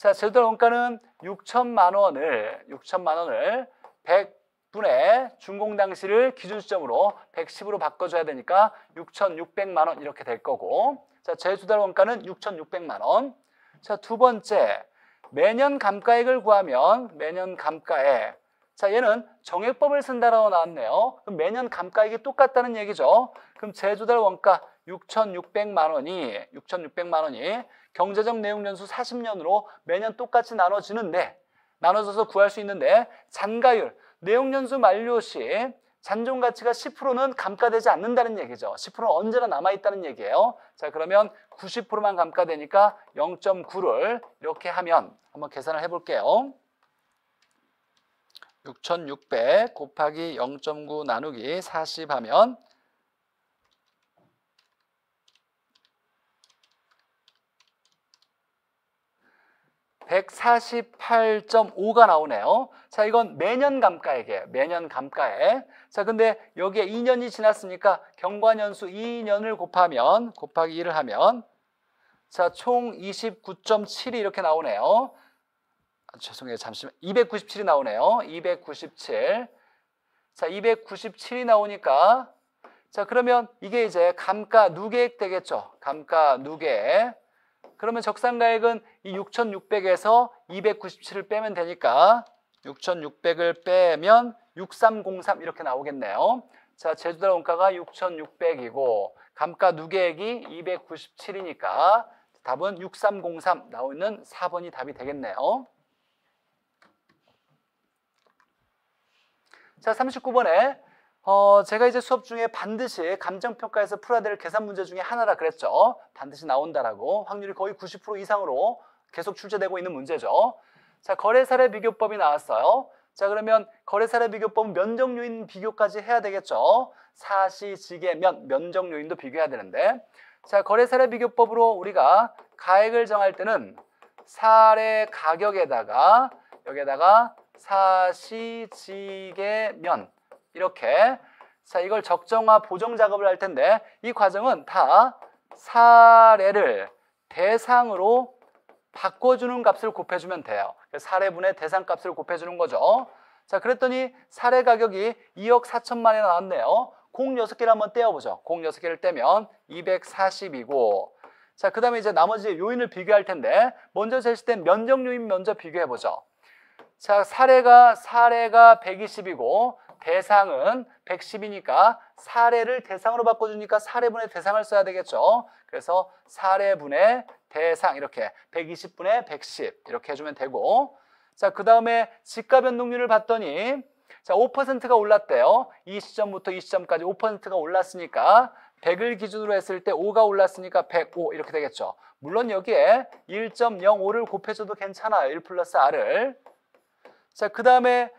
자, 제달 원가는 6천만 원을 6천만 원을 100분의 준공 당시를 기준 시점으로 110으로 바꿔 줘야 되니까 6,600만 원 이렇게 될 거고. 자, 제주달 원가는 6,600만 원. 자, 두 번째. 매년 감가액을 구하면 매년 감가액 자 얘는 정액법을 쓴다라고 나왔네요 그럼 매년 감가액이 똑같다는 얘기죠 그럼 제주달 원가 6,600만 원이 6,600만 원이 경제적 내용 연수 40년으로 매년 똑같이 나눠지는데 나눠져서 구할 수 있는데 잔가율, 내용 연수 만료 시 잔존 가치가 10%는 감가되지 않는다는 얘기죠. 10%는 언제나 남아있다는 얘기예요. 자 그러면 90%만 감가되니까 0.9를 이렇게 하면 한번 계산을 해볼게요. 6,600 곱하기 0.9 나누기 40 하면 148.5가 나오네요. 자, 이건 매년 감가액이에요. 매년 감가액. 자, 근데 여기에 2년이 지났으니까 경과년수 2년을 곱하면, 곱하기 1을 하면, 자, 총 29.7이 이렇게 나오네요. 아, 죄송해요. 잠시만. 297이 나오네요. 297. 자, 297이 나오니까, 자, 그러면 이게 이제 감가 누계액 되겠죠. 감가 누계액. 그러면 적산가액은 이 6,600에서 297을 빼면 되니까 6,600을 빼면 6303 이렇게 나오겠네요. 자, 제주도 원가가 6,600이고 감가 누계액이 297이니까 답은 6303 나오는 4번이 답이 되겠네요. 자, 39번에 어, 제가 이제 수업 중에 반드시 감정평가에서 풀어야 될 계산 문제 중에 하나라 그랬죠. 반드시 나온다라고 확률이 거의 90% 이상으로 계속 출제되고 있는 문제죠. 자, 거래사례 비교법이 나왔어요. 자, 그러면 거래사례 비교법 면적요인 비교까지 해야 되겠죠. 사시, 지게, 면, 면적요인도 비교해야 되는데 자, 거래사례 비교법으로 우리가 가액을 정할 때는 사례 가격에다가 여기에다가 사시, 지게, 면 이렇게 자 이걸 적정화 보정 작업을 할 텐데 이 과정은 다 사례를 대상으로 바꿔주는 값을 곱해주면 돼요 사례분의 대상 값을 곱해주는 거죠 자 그랬더니 사례 가격이 2억 4천만에 나왔네요 공 6개를 한번 떼어보죠 공 6개를 떼면 240이고 자그 다음에 이제 나머지 요인을 비교할 텐데 먼저 제시된 면적 요인 먼저 비교해보죠 자 사례가 사례가 120이고 대상은 110이니까 사례를 대상으로 바꿔주니까 사례분의 대상을 써야 되겠죠. 그래서 사례분의 대상 이렇게 120분의 110 이렇게 해주면 되고 자그 다음에 지가 변동률을 봤더니 자 5%가 올랐대요. 이 시점부터 이 시점까지 5%가 올랐으니까 100을 기준으로 했을 때 5가 올랐으니까 105 이렇게 되겠죠. 물론 여기에 1.05를 곱해줘도 괜찮아요. 1 플러스 R을. 자, 그 다음에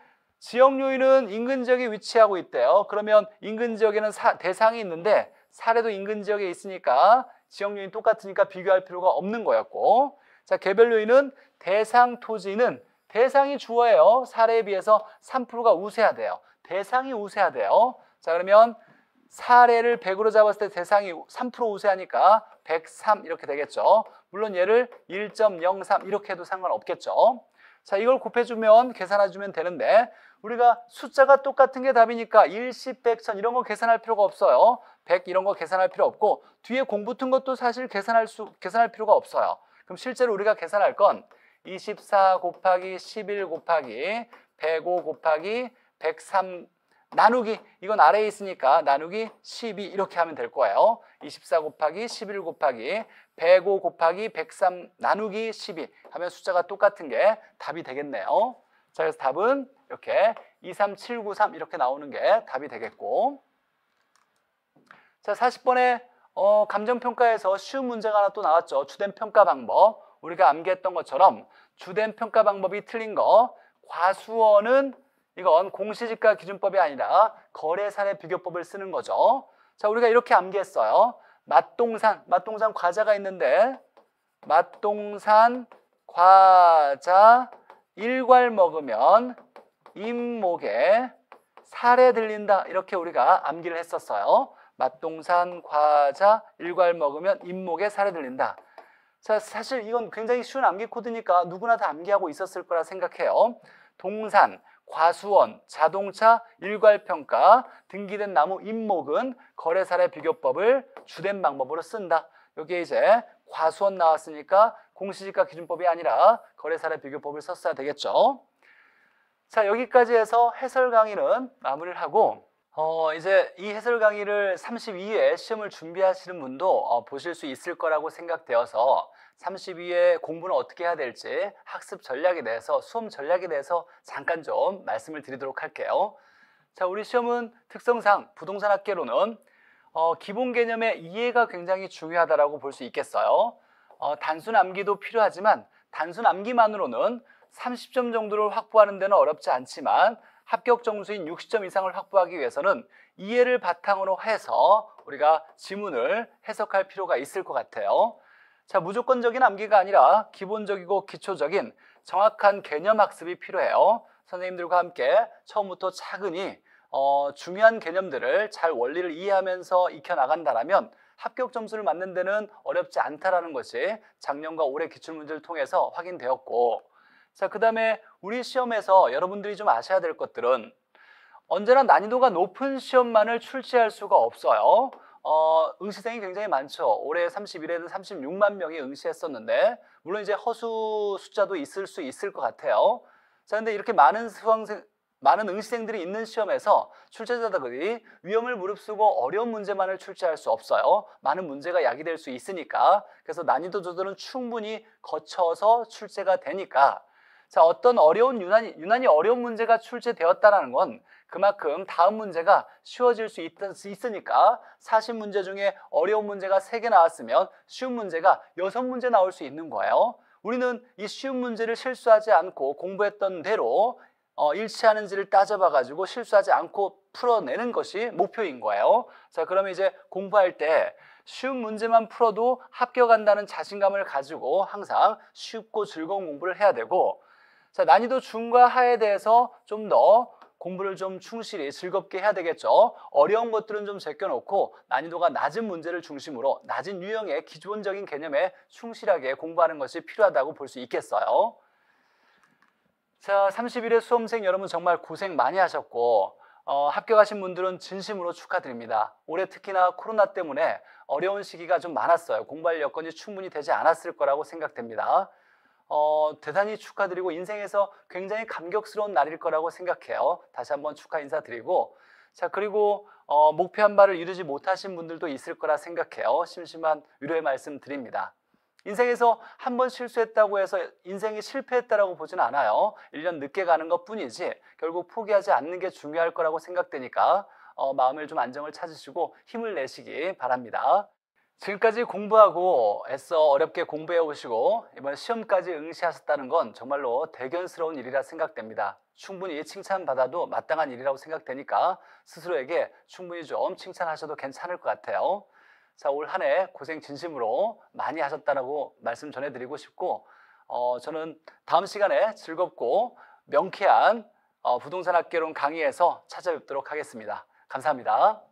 지역 요인은 인근 지역에 위치하고 있대요. 그러면 인근 지역에는 사, 대상이 있는데 사례도 인근 지역에 있으니까 지역 요인 똑같으니까 비교할 필요가 없는 거였고 자 개별 요인은 대상 토지는 대상이 주어예요. 사례에 비해서 3%가 우세하대요. 대상이 우세하대요. 자 그러면 사례를 100으로 잡았을 때 대상이 3% 우세하니까 103 이렇게 되겠죠. 물론 얘를 1.03 이렇게 해도 상관없겠죠. 자 이걸 곱해주면 계산해주면 되는데 우리가 숫자가 똑같은 게 답이니까 일시 백천 이런 거 계산할 필요가 없어요. 백 이런 거 계산할 필요 없고 뒤에 공 붙은 것도 사실 계산할 수 계산할 필요가 없어요. 그럼 실제로 우리가 계산할 건 24 곱하기 11 곱하기 105 곱하기 103 나누기 이건 아래에 있으니까 나누기 12 이렇게 하면 될 거예요. 24 곱하기 11 곱하기 105 곱하기 103 나누기 12 하면 숫자가 똑같은 게 답이 되겠네요. 자, 그래서 답은 이렇게 23793 이렇게 나오는 게 답이 되겠고 자, 40번에 어, 감정평가에서 쉬운 문제가 하나 또 나왔죠. 주된 평가 방법. 우리가 암기했던 것처럼 주된 평가 방법이 틀린 거 과수원은 이건 공시지가 기준법이 아니라 거래사례 비교법을 쓰는 거죠. 자, 우리가 이렇게 암기했어요. 맛동산, 맛동산 과자가 있는데 맛동산 과자 일괄 먹으면 잇목에 살에 들린다 이렇게 우리가 암기를 했었어요. 맛동산, 과자, 일괄 먹으면 잇목에 살에 들린다. 자, 사실 이건 굉장히 쉬운 암기 코드니까 누구나 다 암기하고 있었을 거라 생각해요. 동산, 과수원, 자동차, 일괄평가, 등기된 나무 잇목은 거래사례 비교법을 주된 방법으로 쓴다. 여기에 이제 과수원 나왔으니까 공시지가 기준법이 아니라 거래사례 비교법을 썼어야 되겠죠. 자 여기까지 해서 해설 강의는 마무리를 하고 어, 이제 이 해설 강의를 32회 시험을 준비하시는 분도 어, 보실 수 있을 거라고 생각되어서 32회 공부는 어떻게 해야 될지 학습 전략에 대해서 수험 전략에 대해서 잠깐 좀 말씀을 드리도록 할게요. 자, 우리 시험은 특성상 부동산 학계로는 어, 기본 개념의 이해가 굉장히 중요하다고볼 수 있겠어요. 어, 단순 암기도 필요하지만 단순 암기만으로는 30점 정도를 확보하는 데는 어렵지 않지만 합격 점수인 60점 이상을 확보하기 위해서는 이해를 바탕으로 해서 우리가 지문을 해석할 필요가 있을 것 같아요. 자, 무조건적인 암기가 아니라 기본적이고 기초적인 정확한 개념 학습이 필요해요. 선생님들과 함께 처음부터 차근히 어, 중요한 개념들을 잘 원리를 이해하면서 익혀나간다면 합격 점수를 맞는 데는 어렵지 않다라는 것이 작년과 올해 기출문제를 통해서 확인되었고 자, 그 다음에 우리 시험에서 여러분들이 좀 아셔야 될 것들은 언제나 난이도가 높은 시험만을 출제할 수가 없어요. 어, 응시생이 굉장히 많죠. 올해 31회는 36만 명이 응시했었는데 물론 이제 허수 숫자도 있을 수 있을 것 같아요. 자, 근데 이렇게 많은 수강생, 많은 응시생들이 있는 시험에서 출제자들이 위험을 무릅쓰고 어려운 문제만을 출제할 수 없어요. 많은 문제가 야기될 수 있으니까. 그래서 난이도 조절은 충분히 거쳐서 출제가 되니까 자, 어떤 어려운 유난히, 유난히 어려운 문제가 출제되었다는건 그만큼 다음 문제가 쉬워질 수 있, 있 으니까 사십 문제 중에 어려운 문제가 세 개 나왔으면 쉬운 문제가 여섯 문제 나올 수 있는 거예요. 우리는 이 쉬운 문제를 실수하지 않고 공부했던 대로 어, 일치하는지를 따져봐가지고 실수하지 않고 풀어내는 것이 목표인 거예요. 자, 그러면 이제 공부할 때 쉬운 문제만 풀어도 합격한다는 자신감을 가지고 항상 쉽고 즐거운 공부를 해야 되고 자, 난이도 중과 하에 대해서 좀 더 공부를 좀 충실히 즐겁게 해야 되겠죠. 어려운 것들은 좀 제껴놓고 난이도가 낮은 문제를 중심으로 낮은 유형의 기본적인 개념에 충실하게 공부하는 것이 필요하다고 볼 수 있겠어요. 자, 31회 수험생 여러분 정말 고생 많이 하셨고 어, 합격하신 분들은 진심으로 축하드립니다. 올해 특히나 코로나 때문에 어려운 시기가 좀 많았어요. 공부할 여건이 충분히 되지 않았을 거라고 생각됩니다. 어, 대단히 축하드리고 인생에서 굉장히 감격스러운 날일 거라고 생각해요. 다시 한번 축하 인사드리고 자 그리고 어, 목표 한 바를 이루지 못하신 분들도 있을 거라 생각해요. 심심한 위로의 말씀 드립니다. 인생에서 한 번 실수했다고 해서 인생이 실패했다라고 보진 않아요. 1년 늦게 가는 것 뿐이지 결국 포기하지 않는 게 중요할 거라고 생각되니까 어, 마음을 좀 안정을 찾으시고 힘을 내시기 바랍니다. 지금까지 공부하고 애써 어렵게 공부해 오시고 이번 시험까지 응시하셨다는 건 정말로 대견스러운 일이라 생각됩니다. 충분히 칭찬받아도 마땅한 일이라고 생각되니까 스스로에게 충분히 좀 칭찬하셔도 괜찮을 것 같아요. 자, 올 한 해 고생 진심으로 많이 하셨다라고 말씀 전해드리고 싶고, 어, 저는 다음 시간에 즐겁고 명쾌한 어, 부동산 학개론 강의에서 찾아뵙도록 하겠습니다. 감사합니다.